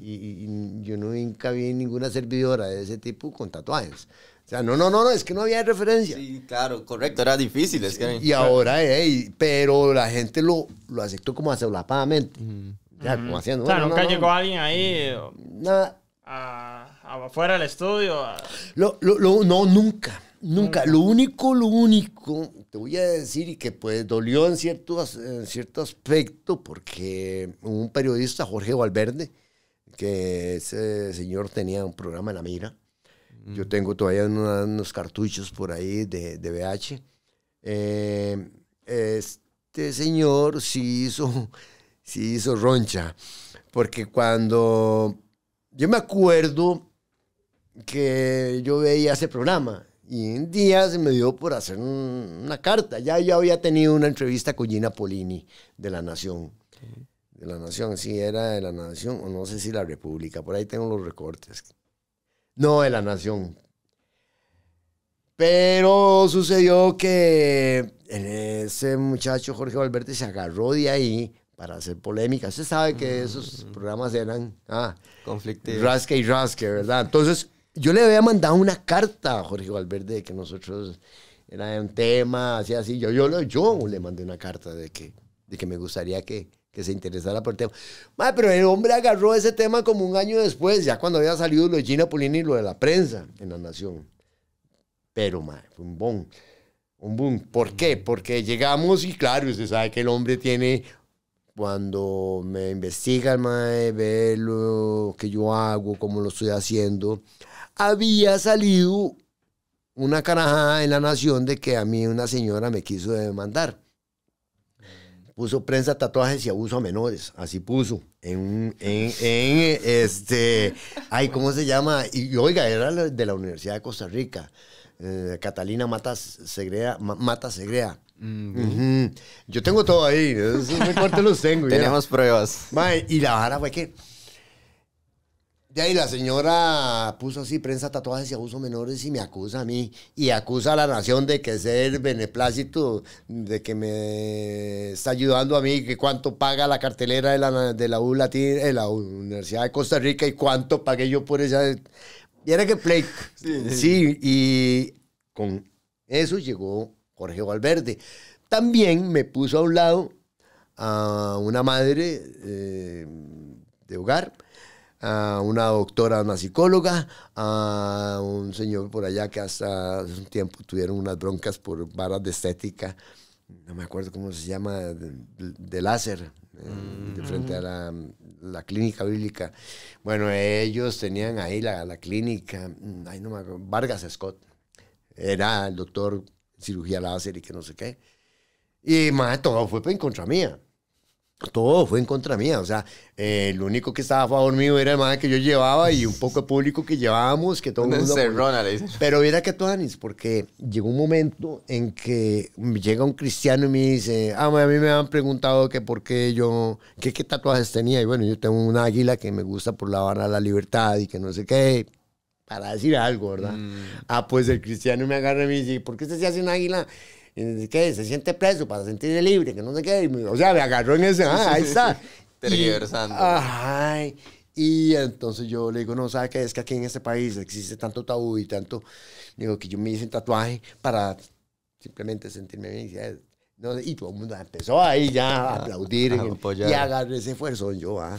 S1: y, yo nunca vi ninguna servidora de ese tipo con tatuajes. O sea, no, no, no, no, es que no había referencia. Sí,
S2: claro, correcto, era difícil. Es que... Y ahora,
S1: eh, pero la gente lo, lo aceptó como asolapadamente haciendo. nunca llegó alguien ahí. Eh, Nada. afuera del estudio. no, nunca, nunca. Lo único, lo único, te voy a decir, y que pues dolió en cierto, en cierto aspecto, porque un periodista, Jorge Valverde, que ese señor tenía un programa en la mira. Yo mm. tengo todavía unos cartuchos por ahí de, de VH. Eh, este señor sí hizo sí hizo roncha. Porque cuando yo me acuerdo que yo veía ese programa y un día se me dio por hacer una carta. Ya yo había tenido una entrevista con Gina Polini de La Nación. De La Nación, sí, era de La Nación o no sé si La República. Por ahí tengo los recortes. No, de La Nación. Pero sucedió que ese muchacho Jorge Valverde se agarró de ahí para hacer polémica. Usted sabe que mm, esos mm, mm. programas eran ah, conflictivos. Rasque y rasque, ¿verdad? Entonces, yo le había mandado una carta a Jorge Valverde de que nosotros era un tema, así, así. Yo, yo, yo le mandé una carta de que, de que me gustaría que, se interesara por el tema. Madre, pero el hombre agarró ese tema como un año después, ya cuando había salido lo de Gina Polini y lo de la prensa en La Nación. Pero, madre, fue un boom. Un boom. ¿Por qué? Porque llegamos y claro, usted sabe que el hombre tiene cuando me investigan más mae, ve lo que yo hago, cómo lo estoy haciendo, había salido una carajada en la nación de que a mí una señora me quiso demandar. Puso prensa, tatuajes y abuso a menores, así puso. en este, ay, ¿cómo se llama? Y oiga, era de la Universidad de Costa Rica. Eh, Catalina Matas Segrea. Mata Segrea. Yo tengo todo ahí, los tengo. Tenemos pruebas. y la vara fue que. De ahí la señora puso así prensa tatuajes y abusos menores y me acusa a mí y acusa a la nación de que ser beneplácito, de que me está ayudando a mí, que cuánto paga la cartelera de la, de la de la Universidad de Costa Rica y cuánto pagué yo por esa y era que Play. Sí, y con eso llegó Jorge Valverde. También me puso a un lado a una madre eh, de hogar, a una doctora, una psicóloga, a un señor por allá que hasta hace un tiempo tuvieron unas broncas por varas de estética, no me acuerdo cómo se llama, de, láser, eh, de frente a la la clínica bíblica. Bueno, ellos tenían ahí la, la clínica, mm, no Vargas Scott, era el doctor cirugía láser y que no sé qué. Y más todo fue en contra mía todo fue en contra mía. O sea, eh, lo único que estaba a favor mío era el man que yo llevaba y un poco de público que llevábamos, que todo el mundo. Pero mira que Anis, porque llegó un momento en que llega un cristiano y me dice: ah, A mí me han preguntado que por qué yo, que qué tatuajes tenía. Y bueno, yo tengo un águila que me gusta por la barra la Libertad y que no sé qué. Para decir algo, ¿verdad? Mm. Ah, pues el cristiano me agarra y me dice, ¿por qué se hace un águila? que se siente preso para sentirse libre, que no sé qué. O sea, me agarró en ese, ah, ahí (laughs) está. Tergiversando. Y, y entonces yo le digo, no, ¿sabes qué? Es que aquí en este país existe tanto tabú y tanto, digo, que yo me hice un tatuaje para simplemente sentirme bien. y todo el mundo empezó ahí ya a ah, aplaudir y agarré ese esfuerzo yo. ¿ah?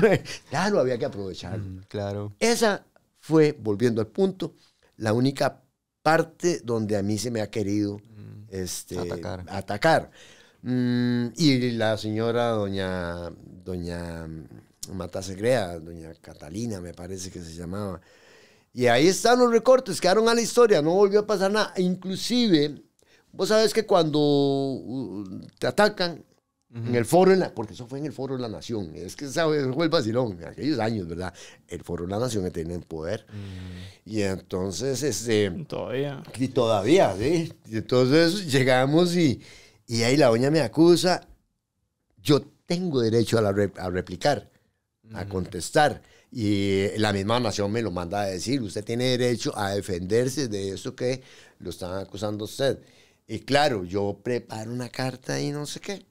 S1: (laughs) lo había que aprovechar. Mm, claro. Esa fue, volviendo al punto, la única parte donde a mí se me ha querido este, atacar. atacar. Mm, y la señora doña, doña Mata doña Catalina me parece que se llamaba. Y ahí están los recortes, quedaron a la historia, no volvió a pasar nada. Inclusive, vos sabes que cuando uh, te atacan, en el foro, en la, porque eso fue en el foro de la Nación. Es que ¿sabes? fue el vacilón, en aquellos años, ¿verdad? El foro de la Nación tenía poder. Mm. Y entonces, este... Todavía. Y todavía, ¿sí? entonces llegamos y, y ahí la doña me acusa. Yo tengo derecho a, la a replicar, a mm. contestar. Y la misma nación me lo manda a decir, usted tiene derecho a defenderse de eso que lo están acusando usted. Y claro, yo preparo una carta y no sé qué.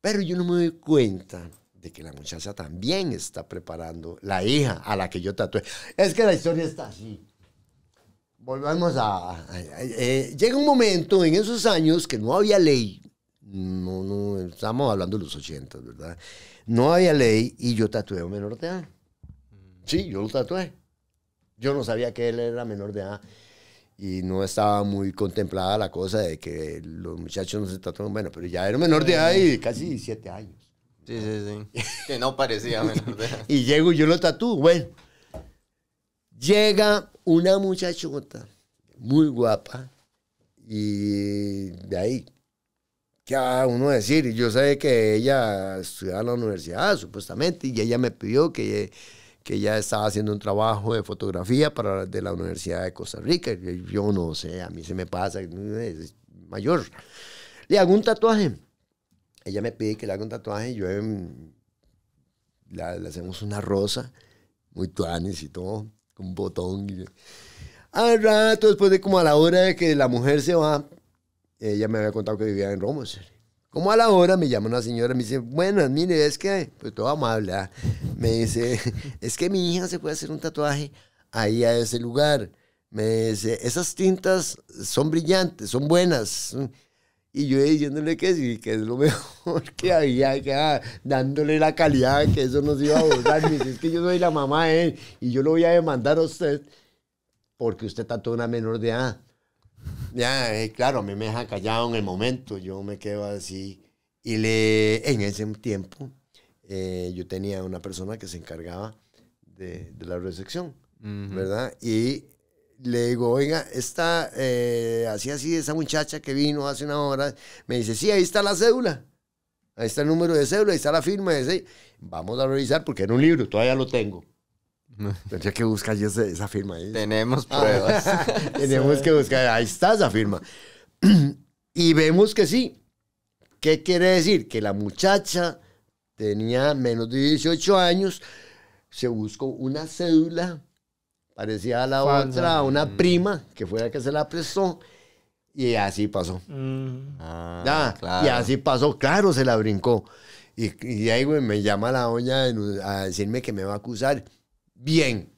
S1: Pero yo no me doy cuenta de que la muchacha también está preparando la hija a la que yo tatué. Es que la historia está así. Volvamos a... Eh, llega un momento en esos años que no había ley. No, no, estamos hablando de los 80, ¿verdad? No había ley y yo tatué a un menor de edad. Sí, yo lo tatué. Yo no sabía que él era menor de edad y no estaba muy contemplada la cosa de que los muchachos no se trataban, bueno, pero ya era menor de edad y casi siete años. Sí, sí, sí.
S2: que no parecía (laughs) menor de edad.
S1: y llego yo lo tatúo. Bueno, llega una muchachota muy guapa y de ahí, ¿qué va uno decir? Yo sé que ella estudiaba en la universidad, supuestamente, y ella me pidió que que ella estaba haciendo un trabajo de fotografía para, de la Universidad de Costa Rica. Yo no sé, a mí se me pasa, es mayor. Le hago un tatuaje. Ella me pide que le haga un tatuaje y yo le hacemos una rosa, muy tuanis y todo, con un botón. al rato, después de como a la hora de que la mujer se va, ella me había contado que vivía en Roma. Como a la hora me llama una señora me dice, bueno, mire, es que, pues todo amable, ¿ah?". me dice, (laughs) es que mi hija se puede hacer un tatuaje ahí a ese lugar. Me dice, esas tintas son brillantes, son buenas. Y yo diciéndole que sí, que es lo (laughs) mejor que había, que dándole la calidad, que eso nos iba a borrar. Me dice, es que yo soy la mamá de él y yo lo voy a demandar a usted porque usted tatuó una menor de edad. Ya, eh, claro, a mí me deja callado en el momento, yo me quedo así. Y le, en ese tiempo eh, yo tenía una persona que se encargaba de, la recepción ¿verdad? Y le digo, oiga, esta, eh, así así, esa muchacha que vino hace una hora, me dice, sí, ahí está la cédula, ahí está el número de cédula, ahí está la firma, de vamos a revisar porque era un libro, todavía lo tengo. Tendría que buscar esa, firma ahí. Tenemos pruebas. (laughs) Tenemos que buscar. Ahí está esa firma. (clears throat) y vemos que sí. ¿Qué quiere decir? Que la muchacha tenía menos de 18 años, se buscó una cédula parecía a la otra, una mm. prima, que fue la que se la prestó, y así pasó. Mm. Ah, y así pasó, claro, se la brincó. Y, ahí, me llama la doña a decirme que me va a acusar bien.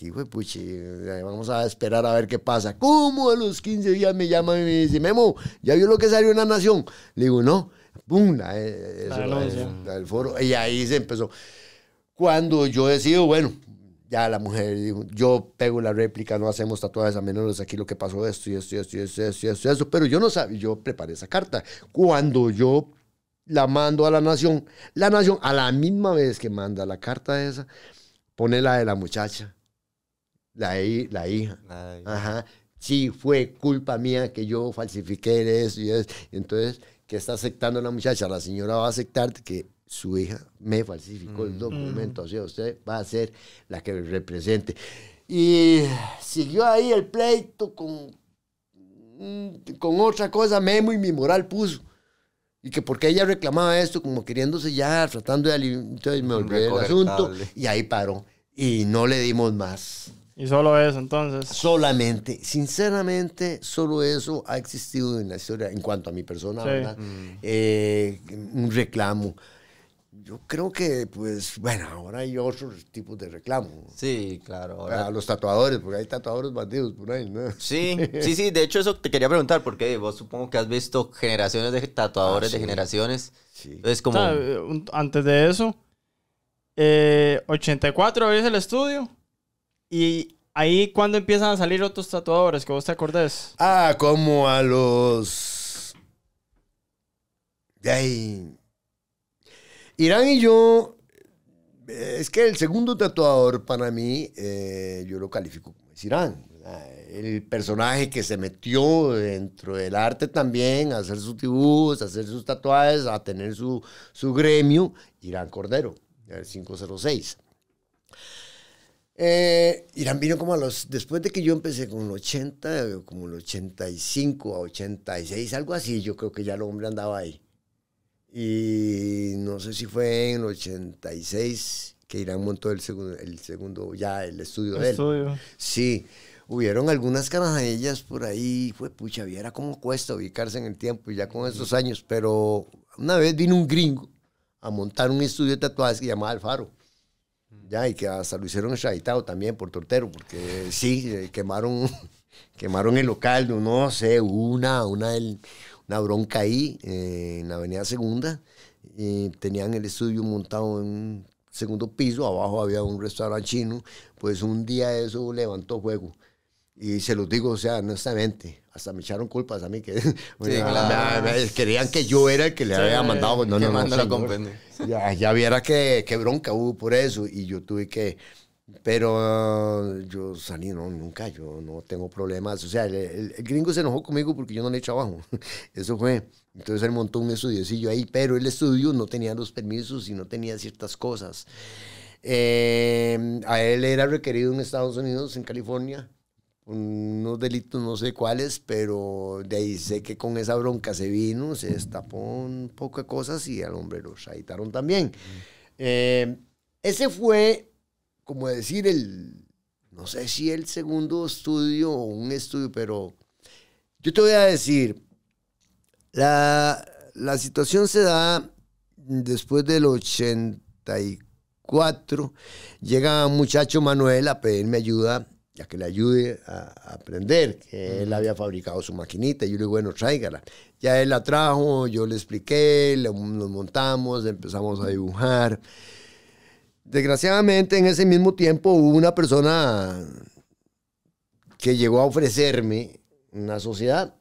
S1: Dijo, puchi, eh, vamos a esperar a ver qué pasa. ¿Cómo a los 15 días me llama y me dice, Memo, ¿ya vio lo que salió en la nación? Le digo, no. ¡Pum! La, eh, eh, la foro. Y ahí se empezó. Cuando yo decido, bueno, ya la mujer yo pego la réplica, no hacemos tatuajes a menores aquí lo que pasó, esto y esto y esto y esto y esto, esto, pero yo no sabía, yo preparé esa carta. Cuando yo la mando a la nación, la nación a la misma vez que manda la carta esa, pone la de la muchacha, la, hija. Sí, fue culpa mía que yo falsifiqué eso y eso. Entonces, ¿qué está aceptando la muchacha? La señora va a aceptar que su hija me falsificó el mm. documento. Mm. O sea, usted va a ser la que represente. Y siguió ahí el pleito con, mm, con otra cosa, Memo y mi moral puso y que porque ella reclamaba esto, como queriéndose ya, tratando de entonces me olvidé del asunto y ahí paró y no le dimos más.
S3: Y solo eso, entonces.
S1: Solamente, sinceramente, solo eso ha existido en la historia en cuanto a mi persona, ¿verdad? Mm. Eh, un reclamo. Yo creo que, pues, bueno, ahora hay otros tipos de reclamo. Sí, claro. A ah, los tatuadores, porque hay tatuadores bandidos por ahí, ¿no? Sí, (laughs) sí,
S2: sí. De hecho, eso te quería preguntar, porque vos supongo que has visto generaciones de tatuadores ah, de generaciones. Sí. Entonces, como... Ah,
S3: eh, antes de eso, 84 eh, es el estudio y ahí cuando empiezan a salir otros tatuadores, que vos te acordés.
S1: Ah, como a los... De ahí... Irán y yo, eh, es que el segundo tatuador para mí, eh, yo lo califico como es Irán. El personaje que se metió dentro del arte también, a hacer sus dibujos, a hacer sus tatuajes, a tener su, su gremio, Irán Cordero, el 506. Eh, Irán vino como a los, después de que yo empecé con el 80, como el 85 a 86, algo así, yo creo que ya el hombre andaba ahí. Y no sé si fue en el 86 que Irán montó el segundo, el segundo ya el estudio de él. Estudio. Sí, hubieron algunas ellas por ahí, fue pucha, viera como cuesta ubicarse en el tiempo y ya con esos años, pero una vez vino un gringo a montar un estudio de tatuajes que llamaba Alfaro. Ya, y que hasta lo hicieron extraditado también por tortero, porque sí, eh, quemaron, (laughs) quemaron el local, no sé, una, una, del una bronca ahí, eh, en la Avenida Segunda. y tenían el estudio montado en un segundo piso, abajo había un restaurante chino. Pues un día eso levantó juego Y se los digo, o sea, honestamente, hasta me echaron culpas a mí. Que, querían (laughs) que yo era el que le había mandado. No, no, no. no ya, ya viera qué bronca hubo por eso. Y yo tuve que pero eh, yo salí, no, nunca, yo no tengo problemas. O sea, el, gringo se enojó conmigo porque yo no le he hecho abajo. (laughs) Eso fue. Entonces él montó un estudiocillo ahí, pero el estudio no tenía los permisos y no tenía ciertas cosas. Eh, a él era requerido en Estados Unidos, en California, unos delitos no sé cuáles, pero de ahí sé que con esa bronca se vino, se destapó un poco de cosas y al hombre lo chaitaron también. Eh, ese fue como decir, el, no sé si el segundo estudio o un estudio, pero yo te voy a decir, la, situación se da después del 84, llega un muchacho Manuel a pedirme ayuda ya que le ayude a aprender, que él había fabricado su maquinita, yo le digo, bueno, tráigala. Ya él la trajo, yo le expliqué, nos montamos, empezamos a dibujar. Desgraciadamente, en ese mismo tiempo hubo una persona que llegó a ofrecerme una sociedad,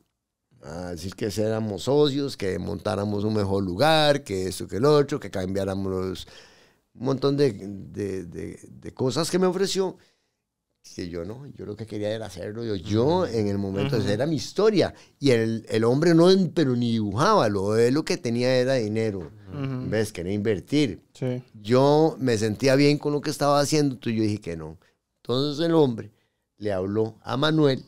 S1: a decir que éramos socios, que montáramos un mejor lugar, que esto, que el otro, que cambiáramos un montón de, de cosas que me ofreció que yo no, yo lo que quería era hacerlo yo, en el momento, era mi historia. Y el, hombre no, pero ni dibujaba, lo, lo que tenía era dinero, ¿ves? Quería invertir. Yo me sentía bien con lo que estaba haciendo, entonces yo dije que no. Entonces el hombre le habló a Manuel,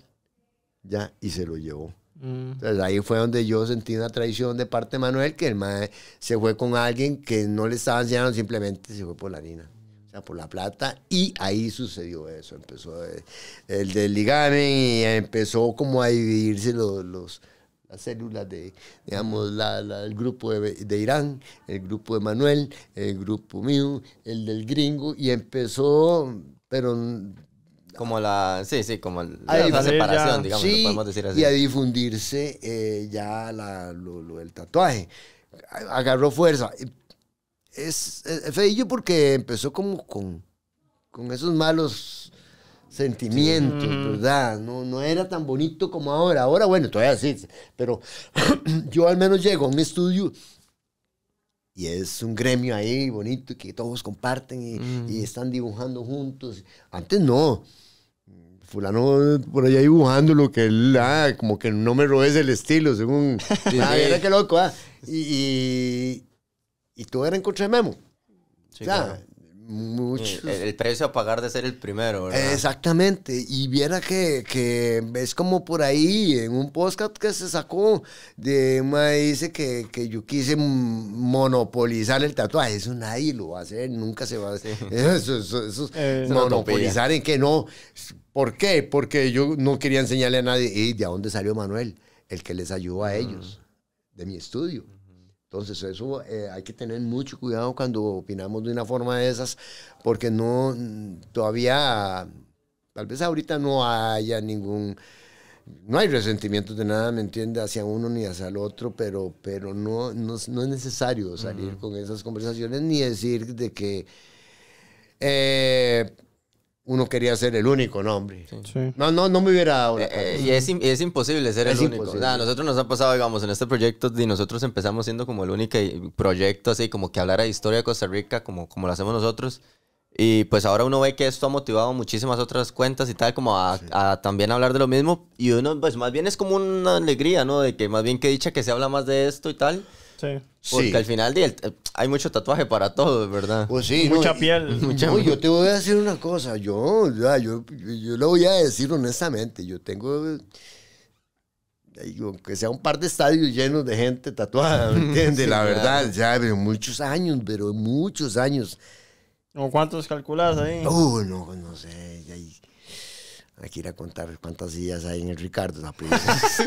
S1: ya, y se lo llevó. Mm. Entonces ahí fue donde yo sentí una traición de parte de Manuel, que el mae se fue con alguien que no le estaba enseñando, simplemente se fue por la harina por la plata y ahí sucedió eso. Empezó eh, el ligame y empezó como a dividirse los, los las células de, digamos, la, el grupo de, de, Irán, el grupo de Manuel, el grupo mío, el del gringo, y empezó, pero... Como la, sí, sí, como la, separación, digamos, podemos decir así. Y a difundirse eh, ya la, lo, el tatuaje. Agarró fuerza, es, eh, feillo porque empezó como con, con esos malos sentimientos, ¿verdad? No, no era tan bonito como ahora. Ahora, bueno, todavía sí, pero (clears throat) yo al menos llego a un estudio y es un gremio ahí bonito que todos comparten y, mm. están dibujando juntos. Antes no. Fulano por allá dibujando lo que él, ah, como que no me robes el estilo, según. (laughs) ah, mira qué loco, ah. y y tú era en contra de Memo. Sí,
S2: el, precio a pagar de ser el primero, ¿verdad?
S1: Exactamente. Y viera que, que, es como por ahí, en un podcast que se sacó, de una dice que, que yo quise monopolizar el tatuaje. Eso nadie lo va a hacer, nunca se va a hacer. (laughs) Eso, monopolizar en que no. ¿Por qué? Porque yo no quería enseñarle a nadie. ¿Y de dónde salió Manuel? El que les ayudó a ellos, mm. de mi estudio. Entonces eso eh, hay que tener mucho cuidado cuando opinamos de una forma de esas, porque no, mm, todavía, tal vez ahorita no haya ningún no hay resentimientos de nada, ¿me entiende? Hacia uno ni hacia el otro, pero, pero no, no, es necesario salir con esas conversaciones ni decir de que eh, uno quería ser el único nombre. No, no, no me hubiera dado eh, eh,
S2: Y es, imposible ser el único. nosotros nos ha pasado, digamos, en este proyecto, y nosotros empezamos siendo como el único proyecto, así como que hablara de historia de Costa Rica, como, como lo hacemos nosotros. Y pues ahora uno ve que esto ha motivado muchísimas otras cuentas y tal, como a, a, también hablar de lo mismo. Y uno, pues más bien es como una alegría, ¿no? De que más bien que dicha que se habla más de esto y tal. Porque al final eh, hay mucho tatuaje para todo, ¿verdad? Pues mucha piel. (laughs) yo
S1: te voy a decir una cosa, yo, yo, yo, lo voy a decir honestamente, yo tengo aunque sea un par de estadios llenos de gente tatuada, ¿me (laughs) entiendes? la verdad, ya, pero muchos años, pero muchos años. cuántos
S3: calculas ahí? no,
S1: no sé. Hay que ir a contar cuántas sillas hay en el Ricardo.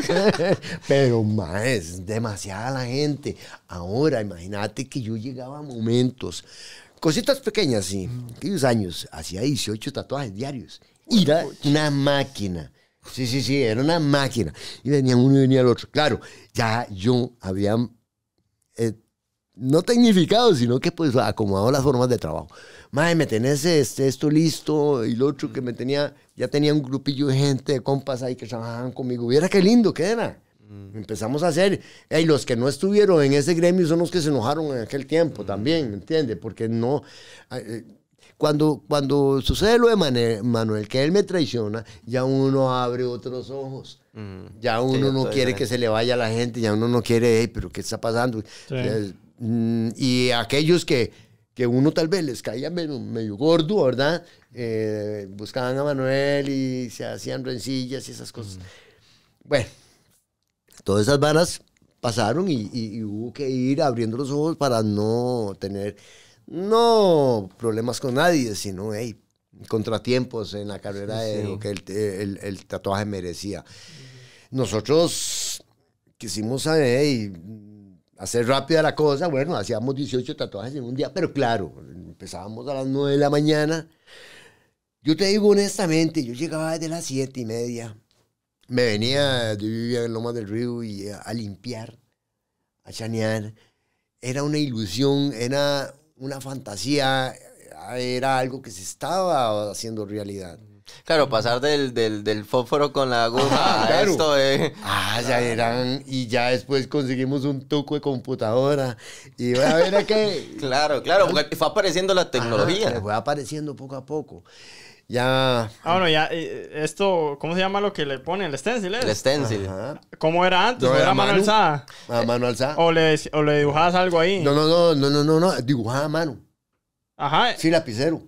S1: (laughs) Pero, más, demasiada la gente. Ahora, imagínate que yo llegaba a momentos, cositas pequeñas, sí. Aquellos años, hacía 18 tatuajes diarios. Era una máquina. Sí, sí, sí, era una máquina. Y venía uno y venía el otro. Claro, ya yo había eh, no tecnificado, sino que pues acomodado las formas de trabajo. Mae, me tenés este, esto listo, y lo otro que me tenía, ya tenía un grupillo de gente, de compas ahí que trabajaban conmigo. Viera qué lindo que era. Mm. Empezamos a hacer, y los que no estuvieron en ese gremio son los que se enojaron en aquel tiempo mm. también, ¿me entiendes? Porque no, eh, cuando, cuando sucede lo de Manuel, que él me traiciona, ya uno abre otros ojos. Mm. Ya uno no quiere que se le vaya a la gente, ya uno no quiere, pero ¿qué está pasando? Y aquellos que que uno tal vez les caía medio, gordo, ¿verdad? Eh, buscaban a Manuel y se hacían rencillas y esas cosas. Bueno, todas esas varas pasaron y, hubo que ir abriendo los ojos para no tener, no problemas con nadie, sino, hey, contratiempos en la carrera de lo que el, tatuaje merecía. Nosotros quisimos, hey, hacer rápida la cosa, bueno, hacíamos 18 tatuajes en un día, pero claro, empezábamos a las 9 de la mañana. Yo te digo honestamente, yo llegaba desde las 7 y media. Me venía, yo vivía en Loma del Río y eh, a limpiar, a chanear. Era una ilusión, era una fantasía, eh, era algo que se estaba haciendo realidad. Claro, pasar del, del, fósforo con la aguja ah, a esto eh. Ah, ya eran Y ya después conseguimos un tuco de computadora. Y voy a ver
S2: qué... (laughs) claro, claro, porque fue apareciendo la ah, tecnología. fue apareciendo
S3: poco a poco.
S1: Ya. Ah, bueno,
S3: ya. Eh, esto, ¿cómo se llama lo que le ponen? El
S1: stencil, ¿eh? El stencil. ¿Cómo era antes? era mano alzada? A ah, eh, mano alzada. ¿O le, ¿O dibujabas algo ahí? No, no, no, no, no, no, no. Dibujaba a mano. Ajá. Sí, lapicero.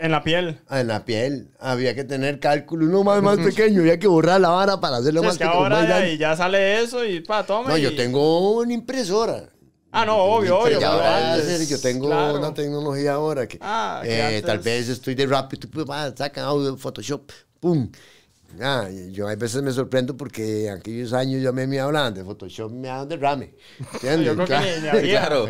S1: En la piel. Ah, en la piel. Había que tener cálculo, uno más, más pequeño. Había que borrar la vara para hacerlo más es que ahora ya, y
S3: ya sale eso y pa, toma. No, yo
S1: tengo una
S3: impresora. Ah, no, obvio, obvio. yo tengo una
S1: tecnología ahora que, ah, eh, tal vez estoy de rápido, pues, sacan audio, Photoshop, pum, yo a veces me sorprendo porque aquellos años yo me, me de Photoshop, me hablaban de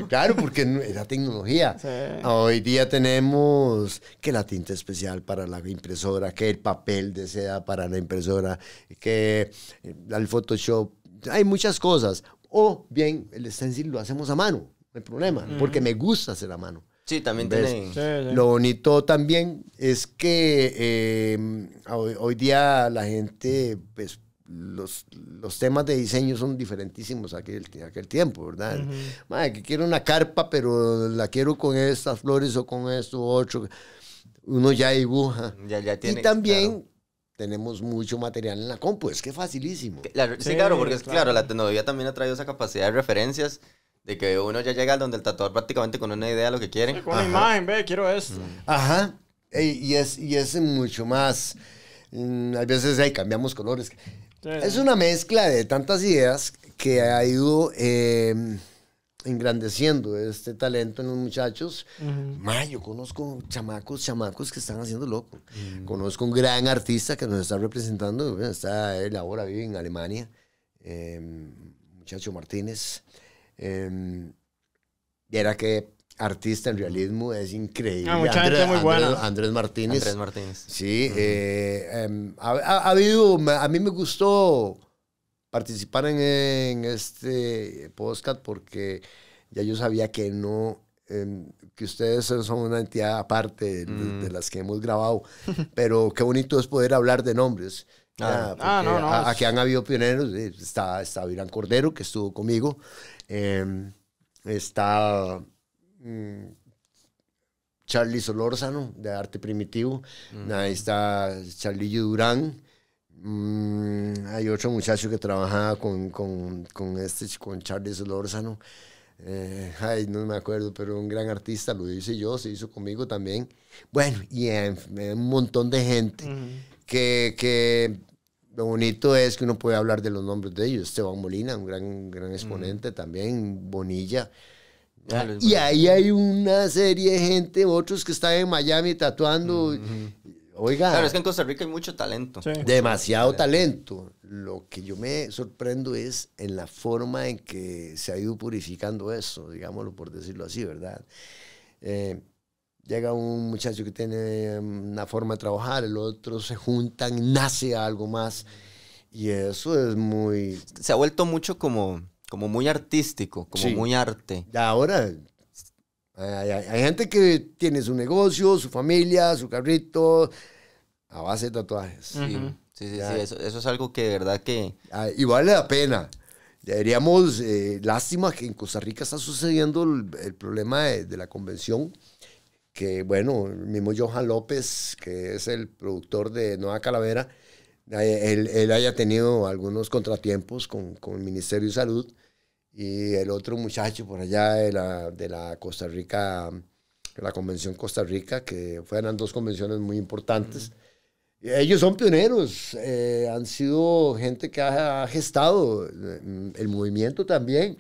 S1: claro, porque era tecnología. Hoy día tenemos que la tinta especial para la impresora, que el papel de para la impresora, que eh, el Photoshop. Hay muchas cosas. O bien, el stencil lo hacemos a mano, no hay problema, mm. porque me gusta hacer a mano. Sí, también tienen. Lo bonito también es que eh, hoy, día la gente, pues, los, los, temas de diseño son diferentísimos a aquel, aquel tiempo, ¿verdad? que quiero una carpa, pero la quiero con estas flores o con esto otro. Uno ya dibuja. Ya, ya tiene, y también tenemos mucho material en la compu, es que facilísimo. sí, claro, porque es claro. claro, la
S2: tecnología también ha traído esa capacidad de referencias de que uno ya llega al donde el tatuador prácticamente con una idea de lo que quiere. Con una imagen, ve, quiero esto. Mm.
S1: Ajá. Y es, y es mucho más. Mm, A veces ahí cambiamos colores. es una mezcla de tantas ideas que ha ido em, engrandeciendo este talento en los muchachos. Uh yo conozco chamacos, chamacos que están haciendo loco. Mm. Conozco un gran artista que nos está representando. Está, él ahora vive en Alemania. Em, muchacho Martínez. Em, y era que artista en realismo es increíble. Ah, Andrés, Martínez. Martínez. Sí, eh, em, ha, habido, a mí me gustó participar en, este podcast porque ya yo sabía que no, em, que ustedes son una entidad aparte de, de, mm. las que hemos grabado, (laughs) pero qué bonito es poder hablar de nombres. Ah, ah, no, Aquí ah, han habido pioneros. Eh, está, está Virán Cordero, que estuvo conmigo. Em, está Charly mm, Charlie Solórzano, de Arte Primitivo. Mm. Ahí está Charlillo Durán. Mm, hay otro muchacho que trabajaba con, con, con este, con Charlie Solórzano. Eh, ay, no me acuerdo, pero un gran artista, lo hice yo, se hizo conmigo también. Bueno, y un montón de gente que, lo bonito es que uno puede hablar de los nombres de ellos. Esteban Molina, un gran, gran exponente también, Bonilla. Ah, y ahí hay una serie de gente, otros que están en Miami tatuando. Oiga. Claro, es que en Costa
S2: Rica hay mucho talento. Demasiado
S1: talento. Lo que yo me sorprendo es en la forma en que se ha ido purificando eso, digámoslo por decirlo así, ¿verdad? Eh, llega un muchacho que tiene una forma de trabajar, el otro se juntan, nace algo más. Y eso es muy... Se ha vuelto mucho como, como muy artístico, como muy arte. Ahora hay, gente que tiene su negocio, su familia, su carrito, a base de tatuajes. Sí, sí, sí, eso, es algo que de verdad que... Ah, y vale la pena. Deberíamos, eh, lástima que en Costa Rica está sucediendo el, problema de, la convención, que bueno, el mismo Johan López, que es el productor de Nueva Calavera, eh, él, haya tenido algunos contratiempos con el Ministerio de Salud y el otro muchacho por allá de la, de la Costa Rica, de la Convención Costa Rica, que fueron dos convenciones muy importantes. Ellos son pioneros, eh, han sido gente que ha gestado eh, el movimiento también,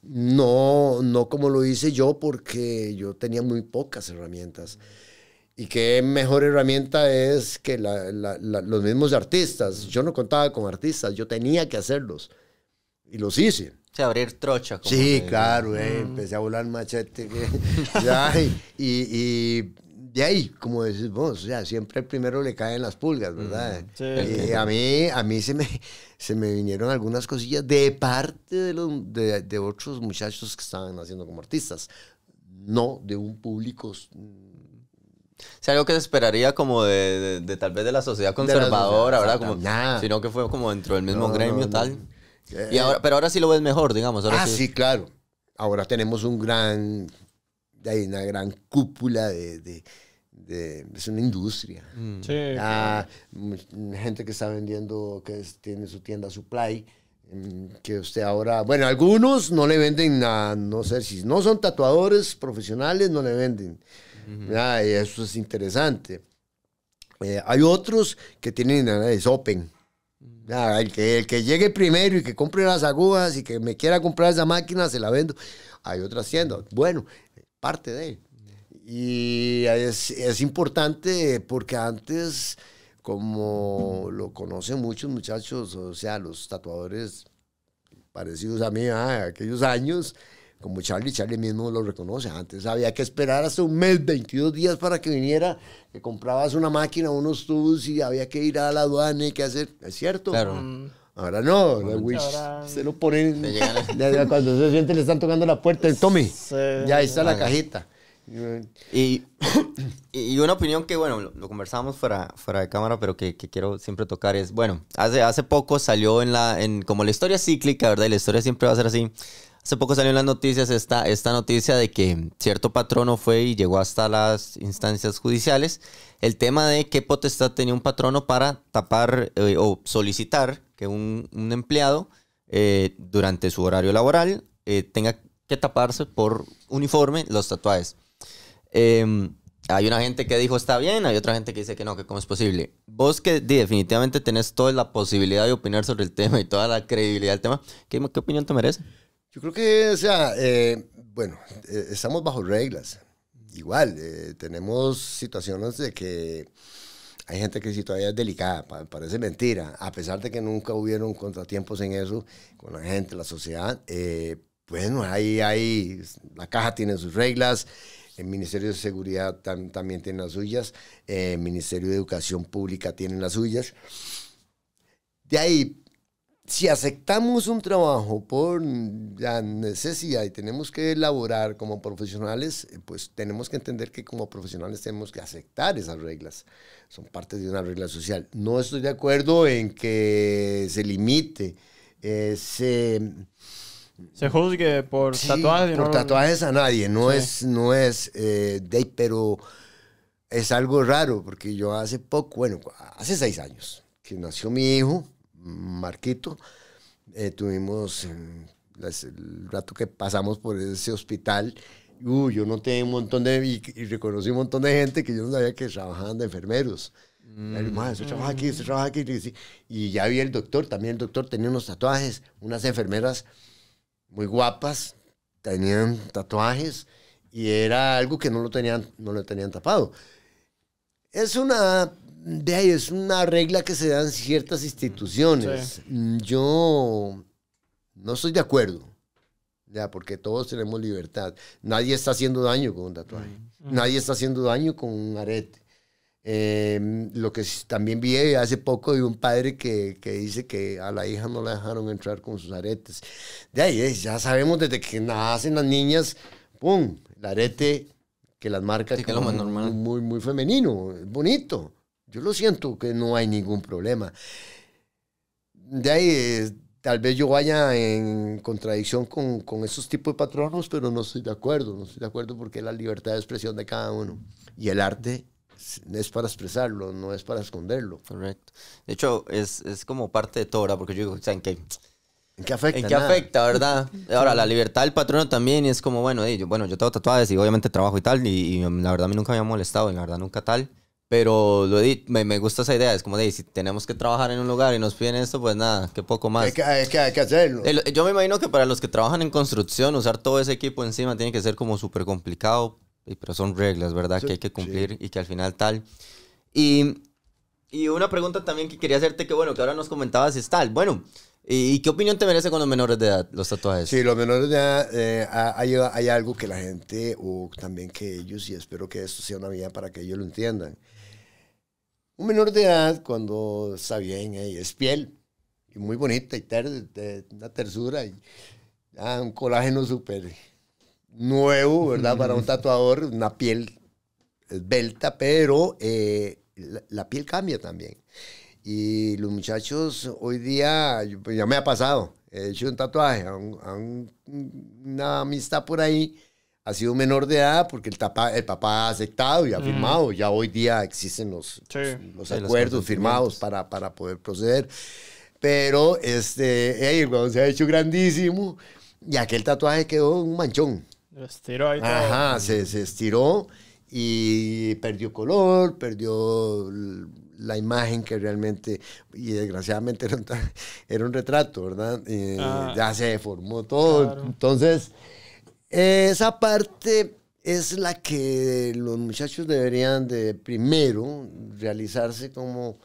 S1: no, no como lo hice yo porque yo tenía muy pocas herramientas. Y qué mejor herramienta es que los mismos artistas. Yo no contaba con artistas, yo tenía que hacerlos. Y los hice sea, abrir trocha. sí, claro, eh, mm. empecé a volar machete. (laughs) y, y, de ahí, como decís vos, ya siempre el primero le caen las pulgas, ¿verdad? Mm, eh, y a mí, a mí se, me, se me vinieron algunas cosillas de parte de, los, de, de otros muchachos que estaban haciendo como artistas, no de un público sea, mm. algo que se
S2: esperaría como de, de, tal vez de la sociedad conservadora, ahora ¿verdad? Como, Sino
S1: que fue como dentro del
S2: mismo gremio tal
S1: pero ahora sí lo ves mejor, digamos. Ahora ah, sí. claro. Ahora tenemos un gran, hay una gran cúpula de, es una industria. Mm. Sí. Mm, gente que está vendiendo, que tiene su tienda supply, mm, que usted ahora, bueno, algunos no le venden nada. no sé si no son tatuadores profesionales, no le venden. eso es interesante. Eh, hay otros que tienen es open. Mm. Ah, el, que, el que llegue primero y que compre las agujas y que me quiera comprar esa máquina, se la vendo. Hay otras tiendas. Bueno, parte de él. Y es, es importante porque antes, como lo conocen muchos muchachos, o sea, los tatuadores parecidos a mí, ah, aquellos años, como Charlie, Charlie mismo lo reconoce, antes había que esperar hasta un mes, 22 días para que viniera, que comprabas una máquina, unos tubos y había que ir a la aduana y qué hacer, es cierto. Claro. Mm. Ahora no, se lo ponen, (laughs) cuando se sienten le están tocando la puerta, el Tommy. ya está la cajita.
S2: Y, (coughs) y, una opinión que, bueno, lo, conversamos fuera, fuera de cámara, pero que, quiero siempre tocar es, bueno, hace, hace poco salió en la, en, como la historia cíclica, ¿verdad? Y la historia siempre va a ser así, Hace poco salió en las noticias esta, esta noticia de que cierto patrono fue y llegó hasta las instancias judiciales el tema de qué potestad tenía un patrono para tapar eh, o solicitar que un, empleado eh, durante su horario laboral eh, tenga que taparse por uniforme los tatuajes. Em, hay una gente que dijo está bien, hay otra gente que dice que no, que cómo es posible. Vos que definitivamente tenés toda la posibilidad de opinar sobre el tema y toda
S1: la credibilidad del tema, ¿qué, qué opinión te merece? Yo creo que, o sea, eh, bueno, eh, estamos bajo reglas. Igual, eh, tenemos situaciones de que hay gente que si todavía es delicada, parece mentira, a pesar de que nunca hubieron contratiempos en eso con la gente, la sociedad, bueno, pues ahí, ahí, la caja tiene sus reglas, el Ministerio de Seguridad también tiene las suyas, el Ministerio de Educación Pública tiene las suyas. De ahí, si aceptamos un trabajo por la necesidad y tenemos que elaborar como profesionales, eh, pues tenemos que entender que como profesionales tenemos que aceptar esas reglas. Son parte de una regla social. No estoy de acuerdo en que se limite, eh, se...
S3: juzgue por tatuajes. Por tatuajes
S1: a nadie. No es, no es eh, pero es algo raro, porque yo hace poco, bueno, hace seis años que nació mi hijo Marquito. Eh, tuvimos el rato que pasamos por ese hospital. y yo noté un montón de. Y, reconocí un montón de gente que yo no sabía que trabajaban de enfermeros. Mm. se trabaja aquí, se trabaja aquí. Y ya vi el doctor, también el doctor tenía unos tatuajes, unas enfermeras muy guapas, tenían tatuajes y era algo que no lo tenían, no lo tenían tapado. Es una de ahí es una regla que se dan ciertas instituciones. Mm, yo no estoy de acuerdo, ya, porque todos tenemos libertad. Nadie está haciendo daño con un tatuaje, mm. nadie está haciendo daño con un arete. Em, lo que también vi eh, hace poco de un padre que, dice que a la hija no la dejaron entrar con sus aretes. De ahí eh, ya sabemos desde que nacen las niñas, ¡pum! El arete que las marca muy, muy femenino, bonito. Yo lo siento que no hay ningún problema. De ahí, eh, tal vez yo vaya en contradicción con, con, esos tipos de patronos, pero no estoy de acuerdo, no estoy de acuerdo porque es la libertad de expresión de cada uno. Y el arte es para expresarlo, no es para esconderlo. Correcto. De hecho, es, es como parte de todo, ¿verdad? Porque yo digo, ¿en qué, afecta? ¿En qué afecta, verdad? Ahora, la
S2: libertad del patrono también es como, bueno, yo, bueno, yo tengo tatuajes y obviamente trabajo y tal, y, la verdad a mí nunca me ha molestado, en la verdad nunca tal. Pero lo me, gusta esa idea. Es como, de, si tenemos que trabajar en un lugar y nos piden esto, pues nada, qué poco más. Es que,
S1: hay que, hacerlo.
S2: yo me imagino que para los que trabajan en construcción, usar todo ese equipo encima tiene que ser como súper complicado. Pero son reglas, ¿verdad? que hay que cumplir y que al final tal. Y, y, una pregunta también que quería hacerte, que bueno, que ahora nos comentabas es tal. Bueno,
S1: ¿y, qué opinión te merece con los menores de edad, los tatuajes? Sí, los menores de edad, eh, hay, hay algo que la gente, o también que ellos, y espero que esto sea una vía para que ellos lo entiendan un menor de edad, cuando está bien, ¿eh? es piel, y muy bonita, y ter, una tersura, y ah, un colágeno súper nuevo, ¿verdad? Para un (laughs) tatuador, una piel esbelta, pero eh, la, piel cambia también. Y los muchachos hoy día, pues, ya me ha pasado, he hecho un tatuaje, a una amistad por ahí, ha sido menor de edad porque el, el papá ha aceptado y ha mm. firmado. Ya hoy día existen los, los, acuerdos firmados para, para poder proceder. Pero este, se ha hecho grandísimo y aquel tatuaje quedó un manchón. Mm. se, estiró y perdió color, perdió la imagen que realmente, y desgraciadamente era un, (laughs) era un retrato, ¿verdad? Eh, ah. ya se deformó todo. Entonces... Esa parte es la que los muchachos deberían de primero realizarse como,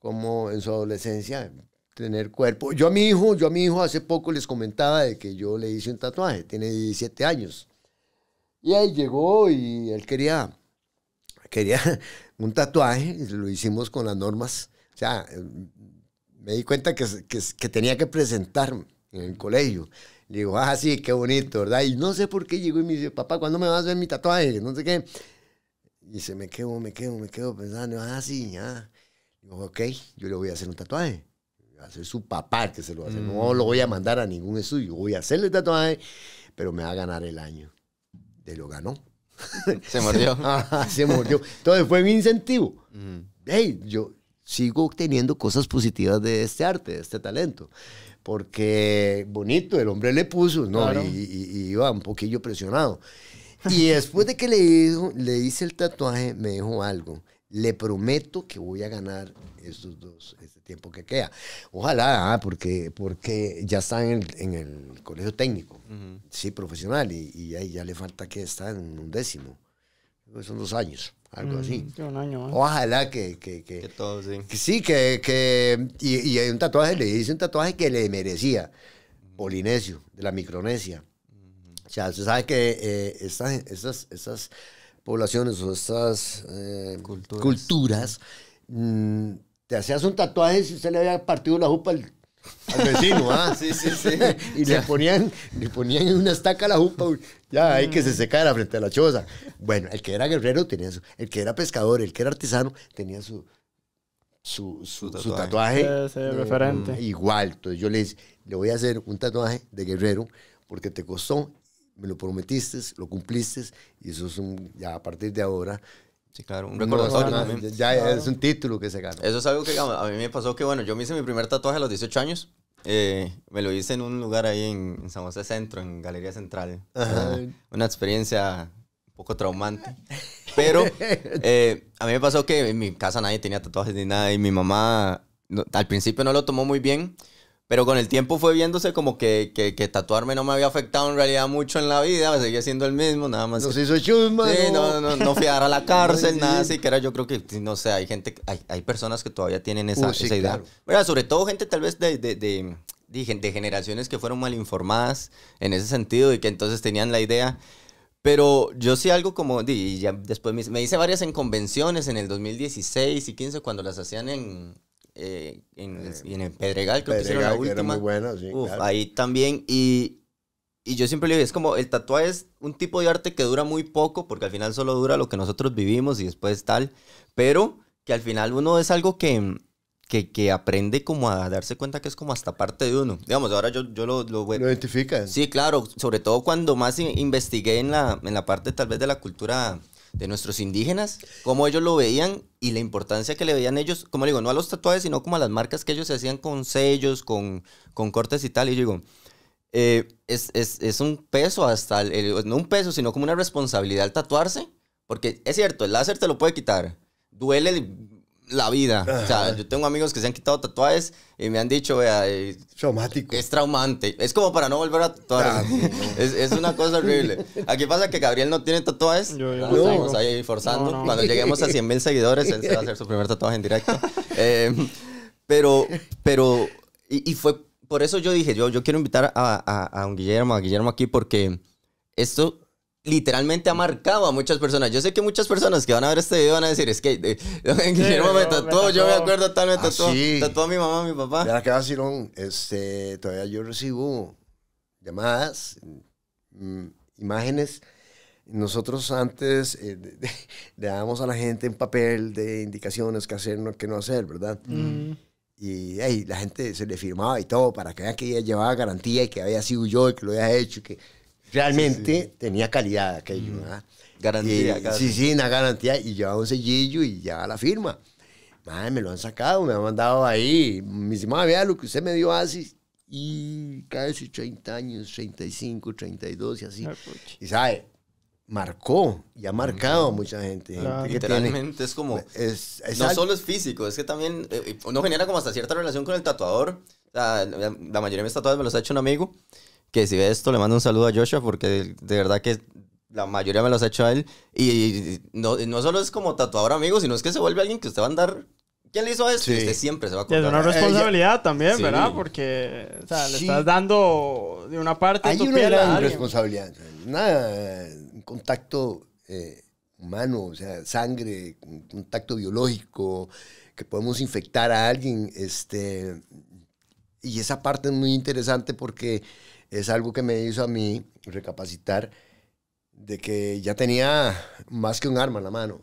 S1: como en su adolescencia, tener cuerpo. Yo a mi hijo, yo a mi hijo hace poco les comentaba de que yo le hice un tatuaje, tiene 17 años. Y ahí llegó y él quería, quería (laughs) un tatuaje, y lo hicimos con las normas. O sea, me di cuenta que, que, que tenía que presentarme en el colegio digo, ah, sí, qué bonito, ¿verdad? Y no sé por qué llegó y me dice, papá, ¿cuándo me vas a ver mi tatuaje? No sé qué. Y se me quedó, me quedo, me quedo pensando, ah, sí, ya. Digo, ok, yo le voy a hacer un tatuaje. Va a hacer su papá que se lo hace. hacer. No mm. lo voy a mandar a ningún estudio. Voy a hacerle el tatuaje, pero me va a ganar el año. De lo ganó. (laughs) Se mordió. (laughs) se mordió. Entonces fue mi incentivo. Mm. Hey, yo sigo obteniendo cosas positivas de este arte, de este talento porque bonito, el hombre le puso, ¿no? Y, iba un poquillo presionado. Y después de que le, le hice el tatuaje, me dijo algo. Le prometo que voy a ganar estos dos, este tiempo que queda. Ojalá, ah, porque, porque ya está en el, colegio técnico, sí, profesional, y, y ahí ya le falta que está en un décimo. Son dos años algo así.
S3: Mm, Ojalá
S1: que... Que, todo, sí. Que, sí, que... y, hay un tatuaje, le hice un tatuaje que le merecía. Polinesio, de la Micronesia. O sea, usted sabe que eh, estas, poblaciones o estas eh, culturas, mm, te hacías un tatuaje si usted le había partido la jupa al
S2: al vecino, ¿ah? (laughs) Sí, sí, sí. (laughs) y le
S1: ponían, le ponían en una estaca la jupa, ya, hay que se la frente a la choza. Bueno, el que era guerrero tenía su, el que era pescador, el que era artesano tenía su, su, tatuaje. Mm, igual, entonces yo le dije, le voy a hacer un tatuaje de guerrero porque te costó, me lo prometiste, lo cumpliste y eso es un, ya a partir de ahora Sí, claro, un recordatorio Ya es un título que se gana.
S2: Eso es algo que a mí me pasó que, bueno, yo me hice mi primer tatuaje a los 18 años. Eh, me lo hice en un lugar ahí en, San José Centro, en Galería Central. Una experiencia un poco traumante. Pero (laughs) eh, a mí me pasó que en mi casa nadie tenía tatuajes ni nada y mi mamá al principio no lo tomó muy bien pero con el tiempo fue viéndose como que, que, tatuarme no me había afectado en realidad mucho en la vida, me seguía siendo el mismo, nada más. Nos hizo
S1: chusma. no, no, no fui a la (laughs) cárcel, nada
S2: así, que era yo creo que, no sé, hay gente, hay, hay personas que todavía tienen esa, idea. bueno sobre todo gente tal vez de, de, de, de generaciones que fueron mal informadas en ese sentido y que entonces tenían la idea. Pero yo sí algo como, y ya después me, hice varias en convenciones en el 2016 y 15 cuando las hacían en, eh, eh, en, el Pedregal, creo que la última. Ahí también, y, y yo siempre le digo, es como, el tatuaje es un tipo de arte que dura muy poco, porque al final solo dura lo que nosotros vivimos y después tal, pero que al final uno es algo que, que, aprende como a darse cuenta que es como hasta parte de uno. Digamos, ahora yo, yo lo... Lo, ¿Lo identificas. Sí, claro, sobre todo cuando más investigué en la, en la parte tal vez de la cultura de nuestros indígenas, cómo ellos lo veían y la importancia que le veían ellos, como digo, no a los tatuajes, sino como a las marcas que ellos se hacían con sellos, con, con cortes y tal. Y yo digo, eh, es, un peso hasta, no un peso, sino como una responsabilidad al tatuarse, porque es cierto, el láser te lo puede quitar, duele la vida. O sea, yo tengo amigos que se han quitado tatuajes y me han dicho, vea, eh, Traumático. es traumante. Es como para no volver a tatuar. Ah, (laughs) es, una cosa horrible. Aquí pasa que Gabriel no tiene tatuajes. Yo, yo ahí forzando. Cuando lleguemos a 100.000 seguidores, él se va a hacer su primer tatuaje en directo. (laughs) Eh, pero, pero, y, fue por eso yo dije, yo, yo quiero invitar a, a, a un Guillermo, a Guillermo aquí, porque esto literalmente ha marcado a muchas personas. Yo sé que muchas personas que van a ver este video van a decir, es que eh, (laughs) en me, tatuó, yo me acuerdo tal, me ah, tatuó, sí. tatuó a mi mamá,
S1: a mi papá. Ya que va, este, todavía yo recibo llamadas, mm, imágenes. Nosotros antes eh, (laughs) le dábamos a la gente un papel de indicaciones qué hacer, qué no hacer, ¿verdad? Mm. Y la gente se le firmaba y todo para que vean que ella llevaba garantía y que había sido yo y que lo había hecho. Y que, realmente tenía calidad aquello. Mm. Garantía. sí, sí, una garantía. Y llevaba un sellillo y llevaba la firma. Madre, me lo han sacado, me han mandado ahí. Me dice, a vea lo que usted me dio así. y casi 30 años, 35, 32 y así. Ah, y sabe, marcó y ha marcado a mucha gente. Literalmente es como, es, no
S2: solo es físico, es que también no eh, eh, uno genera como hasta cierta relación con el tatuador. la mayoría de mis tatuajes me los ha hecho un amigo que si ve esto le mando un saludo a Joshua porque de verdad que la mayoría me los ha hecho a él. Y no, no solo es como tatuador amigo, sino es que se vuelve alguien que usted va a andar ¿Quién le hizo esto? Usted siempre se va a contar. Es una eh, responsabilidad también, ¿verdad?
S3: Porque le estás dando de una parte. Hay tu una
S1: responsabilidad. Nada, un contacto eh, humano, o sea, sangre, un contacto biológico, que podemos infectar a alguien. Este, y esa parte es muy interesante porque es algo que me hizo a mí recapacitar de que ya tenía más que un arma en la mano.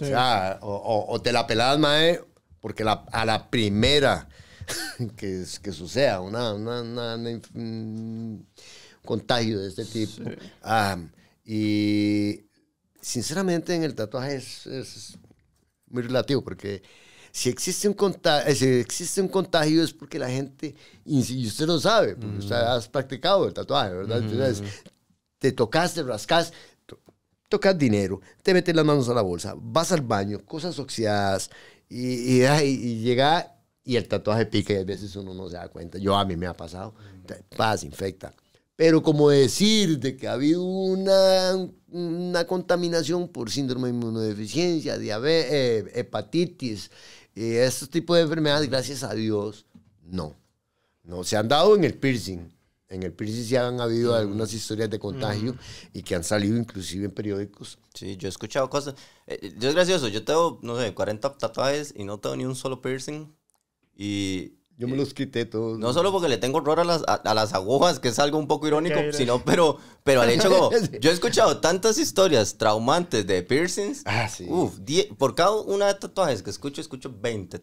S1: O sea, o, te la pelabas, mae, porque la, a la primera (laughs) que, que suceda una, un mm, contagio de este tipo. Ah, y sinceramente en el tatuaje es muy relativo, porque si existe un contagio, eh, si existe un contagio es porque la gente, y usted lo sabe, porque usted mm. ha practicado el tatuaje, ¿verdad? Mm. Entonces, te tocas, te rascas, tocas dinero, te metes las manos a la bolsa, vas al baño, cosas oxidadas, y, y, y, llega y el tatuaje pica y a veces uno no se da cuenta. Yo a mí me ha pasado, mm. paz, infecta. Pero como decir de que ha habido una, una contaminación por síndrome de inmunodeficiencia, diabetes, eh, hepatitis, y estos tipos de enfermedades, gracias a Dios, no. No, se han dado en el piercing. En el piercing sí han habido algunas historias de contagio y que han salido inclusive en periódicos. Sí, yo he escuchado cosas. Dios eh, es gracioso, yo tengo, no sé,
S2: 40 tatuajes y no tengo ni un solo piercing. Y yo me los quité todos. No solo porque le tengo horror a las, a, las agujas, que es algo un poco irónico, sino pero, pero al hecho (laughs) como, yo he escuchado tantas historias traumantes de piercings. Ah, sí. Uf, por cada una de tatuajes que escucho, escucho 20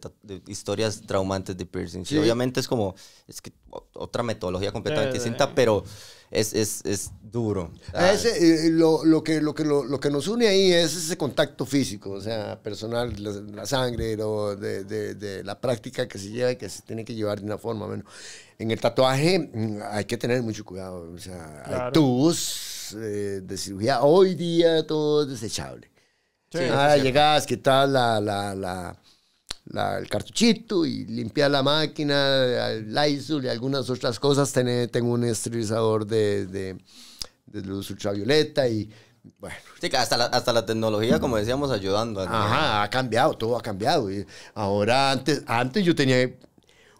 S2: historias traumantes de piercings. Y obviamente es como, es que otra metodología completamente distinta, pero es, es, es duro. Eh,
S1: lo, lo, que, lo, que, lo, lo, que nos une ahí es ese contacto físico, o sea, personal, la, sangre, lo, de, de, la práctica que se lleva y que se tiene que llevar de una forma. menos en el tatuaje mm, hay que tener mucho cuidado, o sea, tus hay tubos eh, de cirugía. Hoy día todo es desechable. Sí, ah, llegas, ¿qué la, la el cartuchito y limpiar la máquina, el Lysol y algunas otras cosas. tengo un esterilizador de, luz ultravioleta y bueno. hasta la, hasta la tecnología, como decíamos, ayudando. Ajá, ha cambiado, todo ha cambiado. Y ahora, antes, antes yo tenía...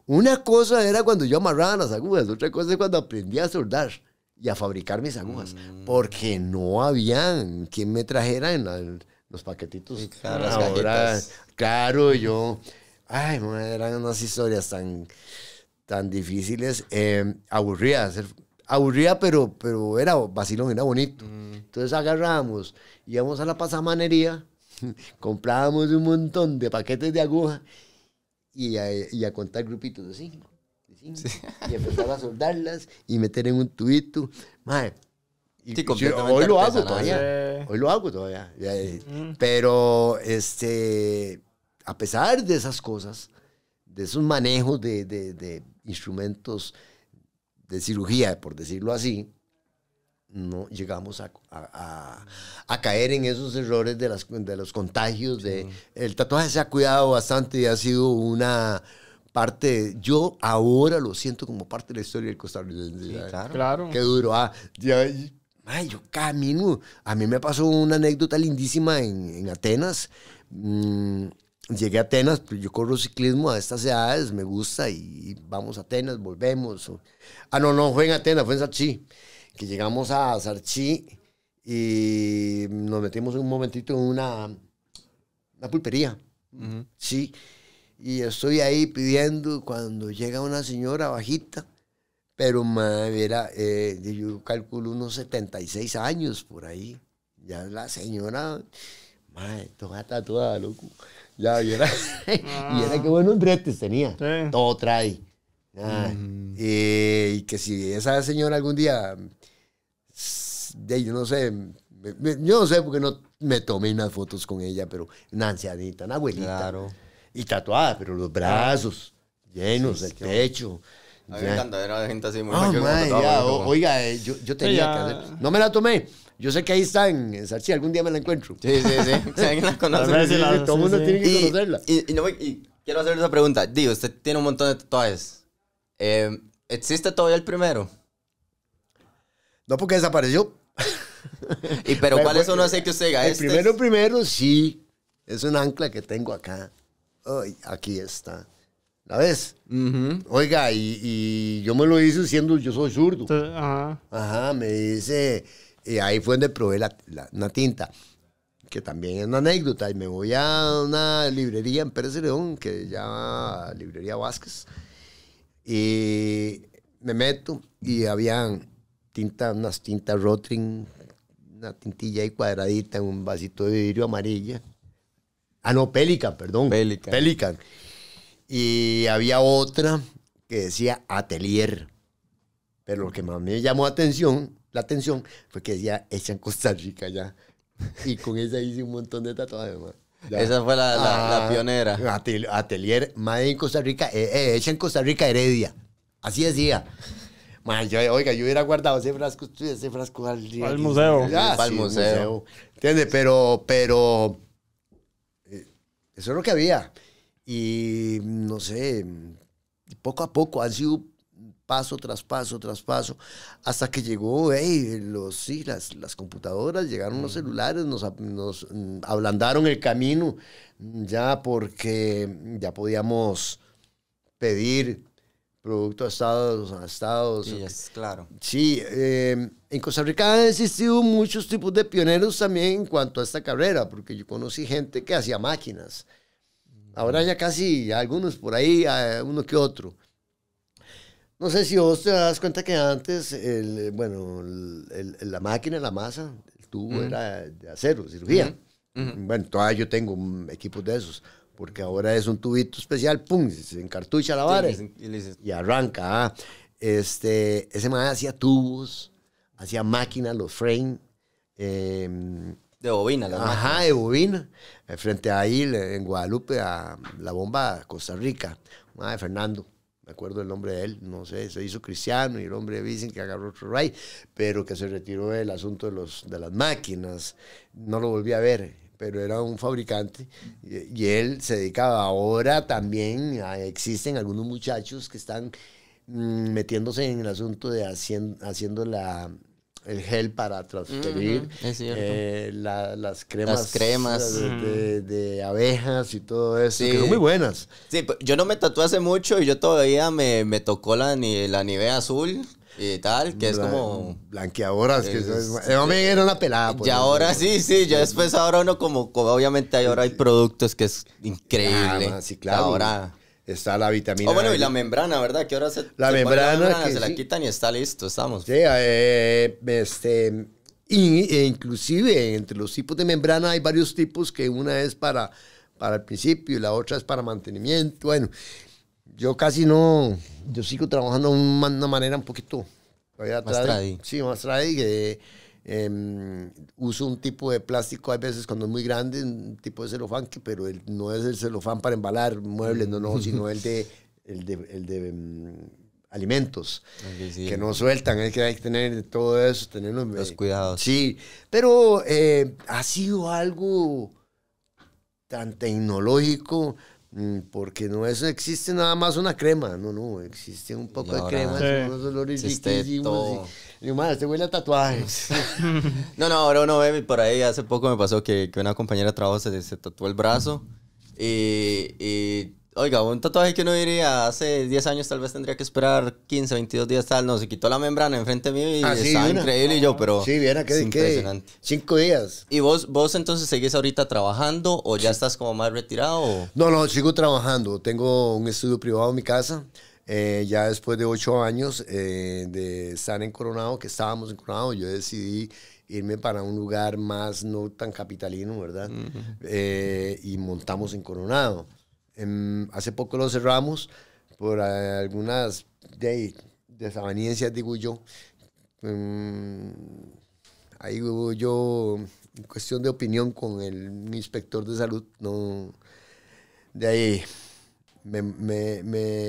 S1: Una cosa era cuando yo amarraba las agujas, otra cosa es cuando aprendí a soldar y a fabricar mis agujas, mm. porque no habían quien me trajera en la los paquetitos. Claro, las claro, yo, ay, eran unas historias tan, tan difíciles, em, aburría, pero, pero era vacilón, era bonito. Mm. Entonces agarrábamos, íbamos a la pasamanería, (laughs) comprábamos un montón de paquetes de aguja y a, contar grupitos de cinco. Y empezaba a soldarlas y meter en un tubito. Madre, hoy lo hago todavía. Hoy lo hago todavía. Mm. Pero este, a pesar de esas cosas, de esos manejos de, de, de instrumentos de cirugía, por decirlo así, no llegamos a, a, a, caer en esos errores de, las, de los contagios. De, El tatuaje se ha cuidado bastante y ha sido una parte, yo ahora lo siento como parte de la historia del Costa claro. claro. Qué duro. Ah, ya, Ay, yo camino. A mí me pasó una anécdota lindísima en, Atenas. Mm, llegué a Atenas, pues, yo corro ciclismo a estas edades, me gusta y, vamos a Atenas, volvemos. Ah, no, no, fue en Atenas, fue en Sarchi. Que llegamos a Sarchi y nos metimos un momentito en una, una pulpería. Sí. Y estoy ahí pidiendo cuando llega una señora bajita pero madre, era, eh, yo calculo unos 76 años por ahí. Ya la señora, madre, toda tatuada, loco. Ya, y era, (laughs) y era ah. que buenos dretes tenía. Todo trae. Mm. Eh, y que si esa señora algún día, de, yo no sé, yo no sé porque no me tomé unas fotos con ella, pero una ancianita, una abuelita. Claro. Y tatuada, pero los brazos llenos, el pecho. A mí me encanta gente así muy ah, Oiga, eh, yo, tenía que hacer. No me la tomé. Yo sé que ahí está en, algún día me la encuentro. Sí, sí, sí. (laughs) todo el mundo tiene que conocerla.
S2: Y, quiero hacerle una pregunta. Digo, usted tiene un montón de tatuajes. Eh,
S1: ¿Existe todavía el primero? No, porque desapareció. (laughs) ¿Y pero, cuál es uno así que usted diga? El este primero, primero, sí. Es un ancla que tengo acá. Ay, aquí está. ¿La vez Oiga, y, yo me lo hice siendo, yo soy zurdo. Ajá. Ajá, me dice, y eh, ahí fue donde probé la, una tinta, que también es una anécdota, y me voy a una librería en Pérez León, que se llama Librería Vázquez, y me meto, y habían tinta, unas tintas Rotring, una tintilla ahí cuadradita en un vasito de vidrio amarilla. Ah, no, Pelican, perdón. Pelican. Pelican. Y había otra que decía atelier. Pero lo que más me llamó atención, la atención fue que decía hecha en Costa Rica ya. (laughs) Y con esa hice un montón de tatuajes, Esa fue la, ah, pionera. atelier, madre en Costa Rica, eh, eh en Costa Rica, Heredia. Así decía. yo, oiga, yo hubiera guardado ese frasco, ese frasco al, al museo. al museo. Pero, pero, eh, eso es lo que había. Y no sé, poco a poco ha sido paso tras paso, tras paso, hasta que llegó, hey, los, las, computadoras, llegaron los celulares, nos, nos, mm, ablandaron el camino, ya porque ya podíamos pedir producto a Estados, a Estados. Sí, claro. Sí, em, en Costa Rica han existido muchos tipos de pioneros también en cuanto a esta carrera, porque yo conocí gente que hacía máquinas. Ahora ya casi algunos por ahí, uno que otro. No sé si vos te das cuenta que antes, el, bueno, la máquina, la masa, el tubo era de acero, cirugía. Bueno, todavía yo tengo equipos de esos, porque ahora es un tubito especial, pum, se encartucha la vara
S2: y,
S1: arranca. Ah. Este, ese man hacía tubos, hacía máquinas, los frame. Em,
S2: de bobina, la Ajá,
S1: de bobina. Frente a ahí, en Guadalupe, a la bomba Costa Rica. de Fernando, me acuerdo el nombre de él, no sé, se hizo cristiano y el hombre dicen que agarró otro ray, pero que se retiró del asunto de, los, de las máquinas. No lo volví a ver pero era un fabricante y, él se dedicaba. Ahora también ah, existen algunos muchachos que están mm, metiéndose en el asunto de haciendo la, el gel para transferir, eh, las cremas, cremas. De, abejas y todo eso, que son muy buenas.
S2: Sí, pues, yo no me tatué hace mucho y yo todavía me, tocó la, ni, la nivea azul y tal, que es como... Blanqueadoras, que eh, me sí, era una pelada. Pues, y ahora sí, sí, ya después ahora uno como, como obviamente ahora hay productos que es
S1: increíble. Ah, sí, claro. Ahora está la vitamina. Oh, bueno, y la
S2: membrana, ¿verdad? Que ahora se, la membrana, se la quitan y
S1: está listo, estamos. Sí, eh, eh, este, e inclusive entre los tipos de membrana hay varios tipos que una es para, para el principio y la otra es para mantenimiento. Bueno, yo casi no, yo sigo trabajando de una manera un poquito. Más Sí, más eh, Em, uso un tipo de plástico, hay veces cuando es muy grande, un tipo de celofán, pero no es el celofán para embalar muebles, no, no, mm. sino (laughs) el de, el de, em, alimentos que no sueltan, hay que tener todo eso, tener los eh, cuidados. Sí, pero eh, ha sido algo tan tecnológico Mm, porque no es, existe nada más una crema, no, no, existe un poco de crema, sí. unos olores riquísimos. Y, más, madre, este huele a tatuajes. (laughs) no, no,
S2: ahora uno por ahí hace poco me pasó que, que una compañera de trabajo se, se tatuó el brazo y Oiga, un tatuaje que uno diría hace 10 años tal vez tendría que esperar 15, 22 días tal. No, se quitó la membrana enfrente mío y ah, estaba increíble. Y yo, pero. Sí, bien, qué Impresionante.
S1: cinco días.
S2: ¿Y vos, vos entonces seguís ahorita trabajando o ya estás como más retirado?
S1: No, no, sigo trabajando. Tengo un estudio privado en mi casa. Eh, ya después de ocho años eh, de estar en Coronado, que estábamos en Coronado, yo decidí irme para un lugar más no tan capitalino, ¿verdad? Eh, y montamos en Coronado hace poco lo cerramos por eh, algunas de, desavenencias, digo yo. Mm, ahí hubo yo, en cuestión de opinión con el inspector de salud, no, de ahí me, me,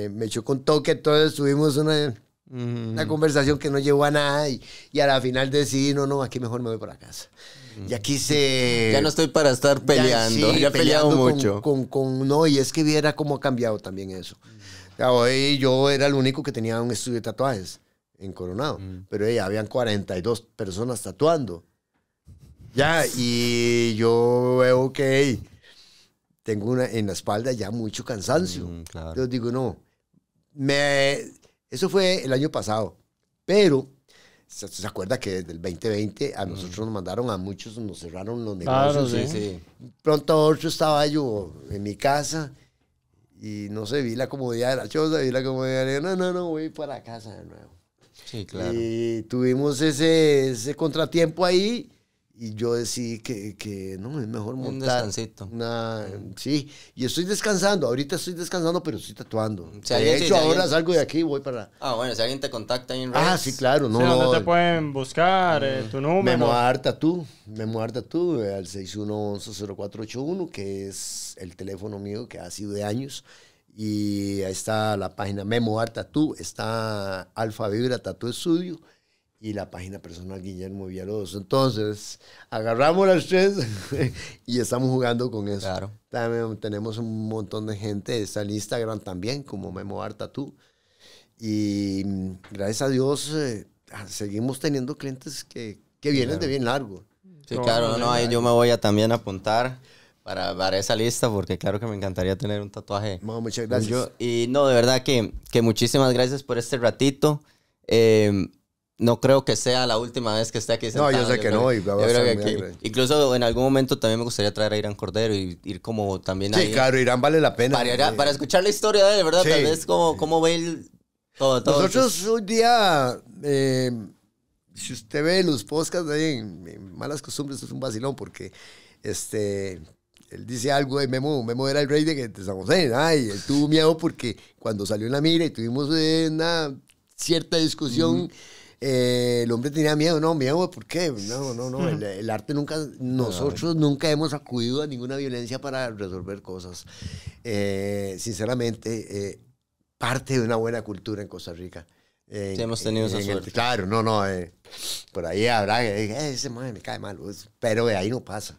S1: me, echó con toque, entonces tuvimos una, conversación que no llevó a nada y, y a la final decidí, no, no, aquí mejor me voy para casa. Mm. Y aquí Ya no estoy para estar peleando, ya, sí, ya he peleado mucho. Con, no, y es que viera cómo ha cambiado también eso. Hoy yo era el único que tenía un estudio de tatuajes en Coronado, mm. pero ya habían 42 personas tatuando. Ya, y yo veo que tengo una, en la espalda ya mucho cansancio. Yo mm, digo, no, me, eso fue el año pasado, pero ¿Se, acuerda que desde el 2020 a mm. nosotros nos mandaron a muchos, nos cerraron los negocios? sí. Pronto yo estaba yo en mi casa y no se vi la comodidad de la chosa, vi la comodidad de no, no, no, voy para casa de nuevo. Sí, claro. Y tuvimos ese, ese contratiempo ahí y yo decidí que, que, no, es mejor montar. Un descansito. Mm. sí, y estoy descansando, ahorita estoy descansando, pero estoy tatuando. de hecho, ahora salgo de aquí y voy para... Ah, bueno,
S2: si alguien te contacta ahí en Ah, sí, claro, no, no,
S1: no te
S3: pueden buscar? Eh, mm. ¿Tu número?
S1: tú Memo Memoar tú eh, al 0481 que es el teléfono mío que ha sido de años. Y ahí está la página Memoar tú está Alfa Vibra Tatu Estudio y la página personal Guillermo Villalobos. Entonces, agarramos las tres (laughs) y estamos jugando con eso. Claro. También tenemos un montón de gente, está en Instagram también, como Memo Arta tú. Y gracias a Dios eh, seguimos teniendo clientes que, que vienen de bien largo.
S2: Sí, claro, no, yo me voy a también apuntar para, para esa lista, porque claro que me encantaría tener un tatuaje. No, muchas gracias. y no, de verdad que, que muchísimas gracias por este ratito. Eh, no creo que sea la última vez que esté aquí. No, yo sé que no. incluso en algún momento también me gustaría traer a Irán Cordero y ir como también sí, ahí. Sí, claro, Irán vale la pena. Para, escuchar la historia de él, ¿verdad? Tal vez como ve él todo, Nosotros
S1: un día, eh, si usted ve los podcasts de Malas Costumbres, es un vacilón porque este, él dice algo de Memo, Memo era el rey de, San José, Ay, y él tuvo miedo porque cuando salió en la mira y tuvimos una cierta discusión... Eh, el hombre tenía miedo, no, miedo, pues, ¿por qué? No, no, no, el, arte nunca, nosotros nunca hemos acudido a ninguna violencia para resolver cosas. Eh, sinceramente, eh, parte de una buena cultura en Costa Rica. sí, hemos tenido esa suerte. claro, no, no. por ahí habrá que ese madre me cae mal. Pues, pero de ahí no pasa.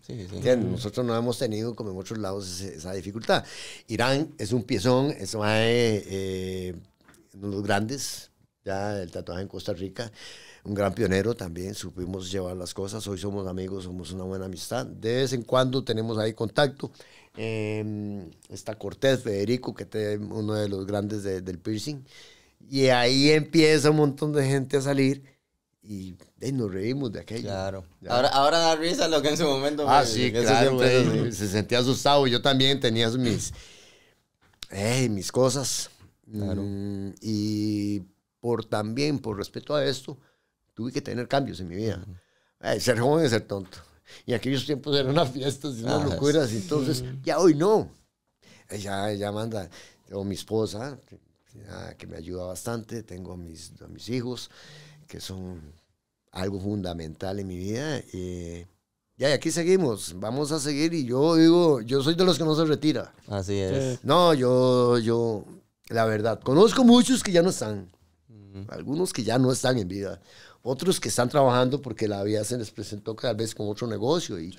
S1: Nosotros no hemos tenido, como en otros lados, esa dificultad. Irán es un piezón, es uno de los grandes ya el tatuaje en Costa Rica, un gran pionero también, supimos llevar las cosas, hoy somos amigos, somos una buena amistad, de vez en cuando tenemos ahí contacto, eh, está Cortés, Federico, que es uno de los grandes del piercing, y ahí empieza un montón de gente a salir y nos reímos de aquello. Claro. Ahora, ahora
S2: da risa lo que en su momento. Ah, sí, claro.
S1: se sentía asustado. Yo también tenía mis, mis cosas. Claro. Mm, y por también, por respeto a esto, tuve que tener cambios en mi vida. ser joven es ser tonto. Y aquellos tiempos eran unas fiestas y unas ah, locuras, entonces ya hoy no. Ya, ya manda, o mi esposa, ah, que, me ayuda bastante, tengo a mis, mis hijos, que son algo fundamental en mi vida. ya, y aquí seguimos, vamos a seguir y yo digo, yo soy de los que no se retira. Así es. No, yo, yo, la verdad, conozco muchos que ya no están. Algunos que ya no están en vida, otros que están trabajando porque la vida se les presentó tal vez con otro negocio. Y,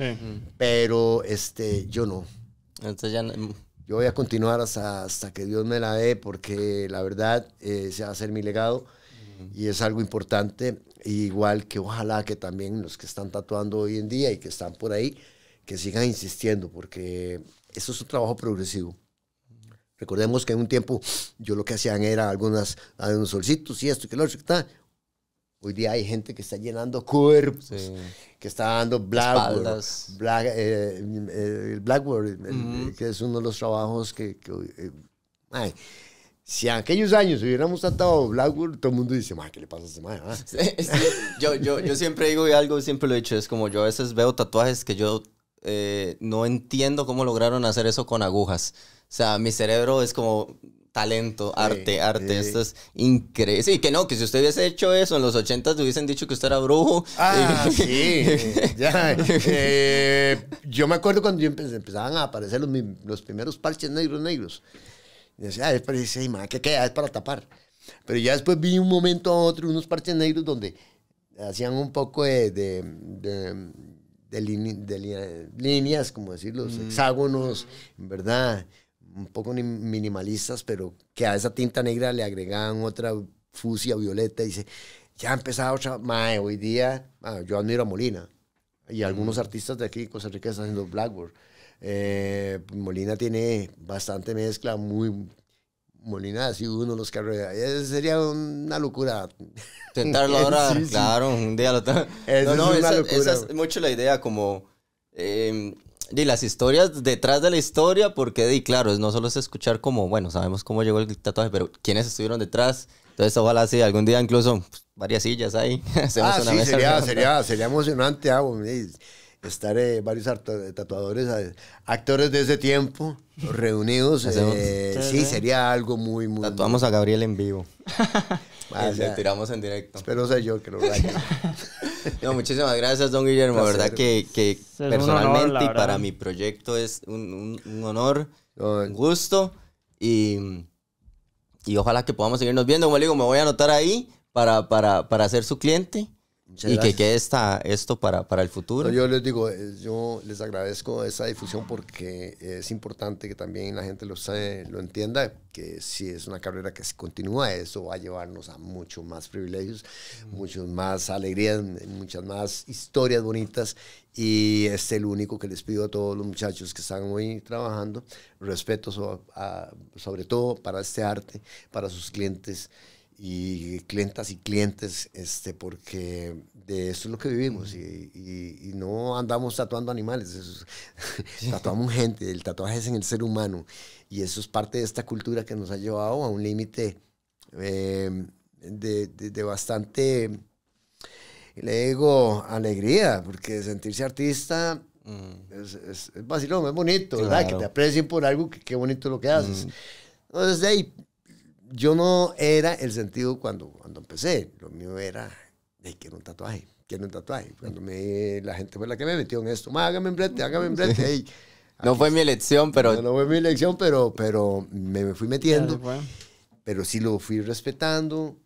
S1: Pero este, yo no. Entonces ya mm. Yo voy a continuar hasta, hasta que Dios me la dé porque la verdad eh, se va a ser mi legado y es algo importante. Igual que ojalá que también los que están tatuando hoy en día y que están por ahí, que sigan insistiendo porque eso es un trabajo progresivo. Recordemos que en un tiempo yo lo que hacían era algunas, algunos solcitos y esto, que lo otro, que Hoy día hay gente que está llenando cuerpos, que está dando Blackboard. Black, eh, eh, Blackboard, que es uno de los trabajos que. ay, eh, si en aquellos años hubiéramos tratado Blackboard, todo el mundo dice, ¿qué le pasa a este man? Ah?".
S2: yo, yo, yo, siempre digo algo, siempre lo he dicho, es como yo a veces veo tatuajes que yo no entiendo cómo lograron hacer eso con agujas. O sea, mi cerebro es como talento, arte, arte. Esto es increíble. Sí, que no, que si usted hubiese hecho eso en los 80 te hubiesen dicho que usted era brujo. Ah, (laughs) sí.
S1: ya. Eh, yo me acuerdo cuando yo empezaban a aparecer los, los, primeros parches negros, negros. Y decía, ah, es para ¿qué ah, Es para tapar. Pero ya después vi un momento a otro unos parches negros donde hacían un poco de, de, de, líneas, como decir, los hexágonos mm. hexágonos, ¿verdad? un poco minimalistas, pero que a esa tinta negra le agregaban otra fusia violeta. Y dice, ya empezado, otra. Mae, hoy día yo admiro a Molina y algunos mm. artistas de aquí, Costa Rica, están haciendo Blackboard. Eh, Molina tiene bastante mezcla, muy. Molina ha uno los que... Eh, sería una locura.
S2: (laughs) Tentarlo ahora, claro,
S1: un día lo tengo. No, no, esa, es mucho la
S2: idea, como. Em, y las historias detrás de la historia, porque, y claro, no solo es escuchar como, bueno, sabemos cómo llegó el tatuaje, pero quiénes estuvieron detrás. Entonces, ojalá sí, algún día incluso pues,
S1: varias sillas ahí. (laughs) ah, una sí, sería, sería, sería, emocionante ah, estar eh, varios eh, tatuadores, eh, actores de ese tiempo reunidos. Eh, sí, sería algo muy, muy. Tatuamos a Gabriel en vivo. (laughs) Ah, y le tiramos en directo. pero sea yo que lo vaya.
S2: (laughs) muchísimas gracias, don Guillermo. verdad que, personalmente y para mi proyecto es un, un, honor, un gusto y, y ojalá que podamos seguirnos viendo. Como digo, me voy a anotar ahí para, para, para ser su cliente y qué que quede esto para, para el futuro. Yo
S1: les digo, eh, yo les agradezco esa difusión porque es importante que también la gente lo, lo entienda, que si es una carrera que se continúa, eso va a llevarnos a muchos más privilegios, mm. muchas más alegrías, muchas más historias bonitas. Y es el único que les pido a todos los muchachos que están hoy trabajando, respeto sobre todo para este arte, para sus clientes y clientas y clientes, este, porque de eso es lo que vivimos y, no andamos tatuando animales, (laughs) tatuamos gente, el tatuaje es en el ser humano y eso es parte de esta cultura que nos ha llevado a un límite em, de, bastante, le digo, alegría, porque sentirse artista mm. es, es, es, es bonito, ¿verdad? Que te aprecien por algo, qué bonito lo que haces. Mm. Entonces, de ahí yo no era el sentido cuando, cuando empecé. Lo mío era, hey, quiero un tatuaje, quiero un tatuaje. Cuando me, la gente fue la que me metió en esto, más hágame un brete, hágame un brete. (laughs) no fue mi elección, pero... No, fue mi elección, pero, pero me fui metiendo. pero sí lo fui respetando.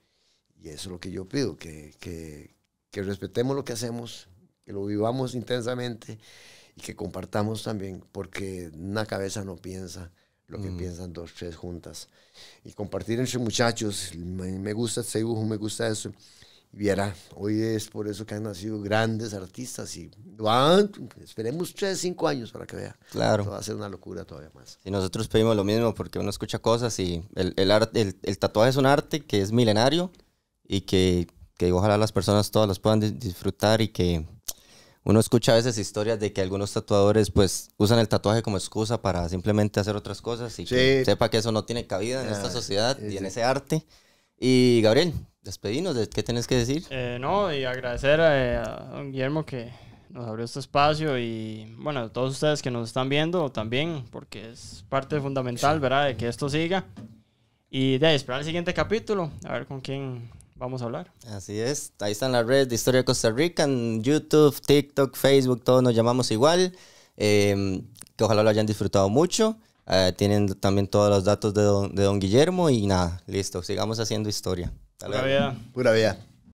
S1: Y eso es lo que yo pido, que, que, que respetemos lo que hacemos, que lo vivamos intensamente y que compartamos también, porque una cabeza no piensa lo que mm. piensan dos, tres juntas. Y compartir entre muchachos, me, gusta ese dibujo, me gusta eso. Y viera, hoy es por eso que han nacido grandes artistas y esperemos tres, cinco años para que vea. Claro. va a ser una locura todavía más.
S2: Y nosotros pedimos lo mismo porque uno escucha cosas y el, el, el tatuaje es un arte que es milenario y que, que ojalá las personas todas las puedan disfrutar y que uno escucha a veces historias de que algunos tatuadores pues usan el tatuaje como excusa para simplemente hacer otras cosas y que sepa que eso no tiene cabida en ah, esta sociedad y en ese arte. Y Gabriel, despedinos, ¿qué tienes que decir?
S3: Eh, no, y agradecer a, eh, a don Guillermo que nos abrió este espacio y bueno, a todos ustedes que nos están viendo también, porque es parte fundamental, ¿verdad?, de que esto siga. Y de esperar el siguiente capítulo, a ver con quién vamos a hablar.
S2: Así es, ahí están las redes de Historia de Costa Rica, en YouTube, TikTok, Facebook, todos nos llamamos igual. Em, que ojalá lo hayan disfrutado mucho. Eh, tienen también todos los datos de don, Guillermo y nada, listo, sigamos haciendo historia.
S1: Pura vida.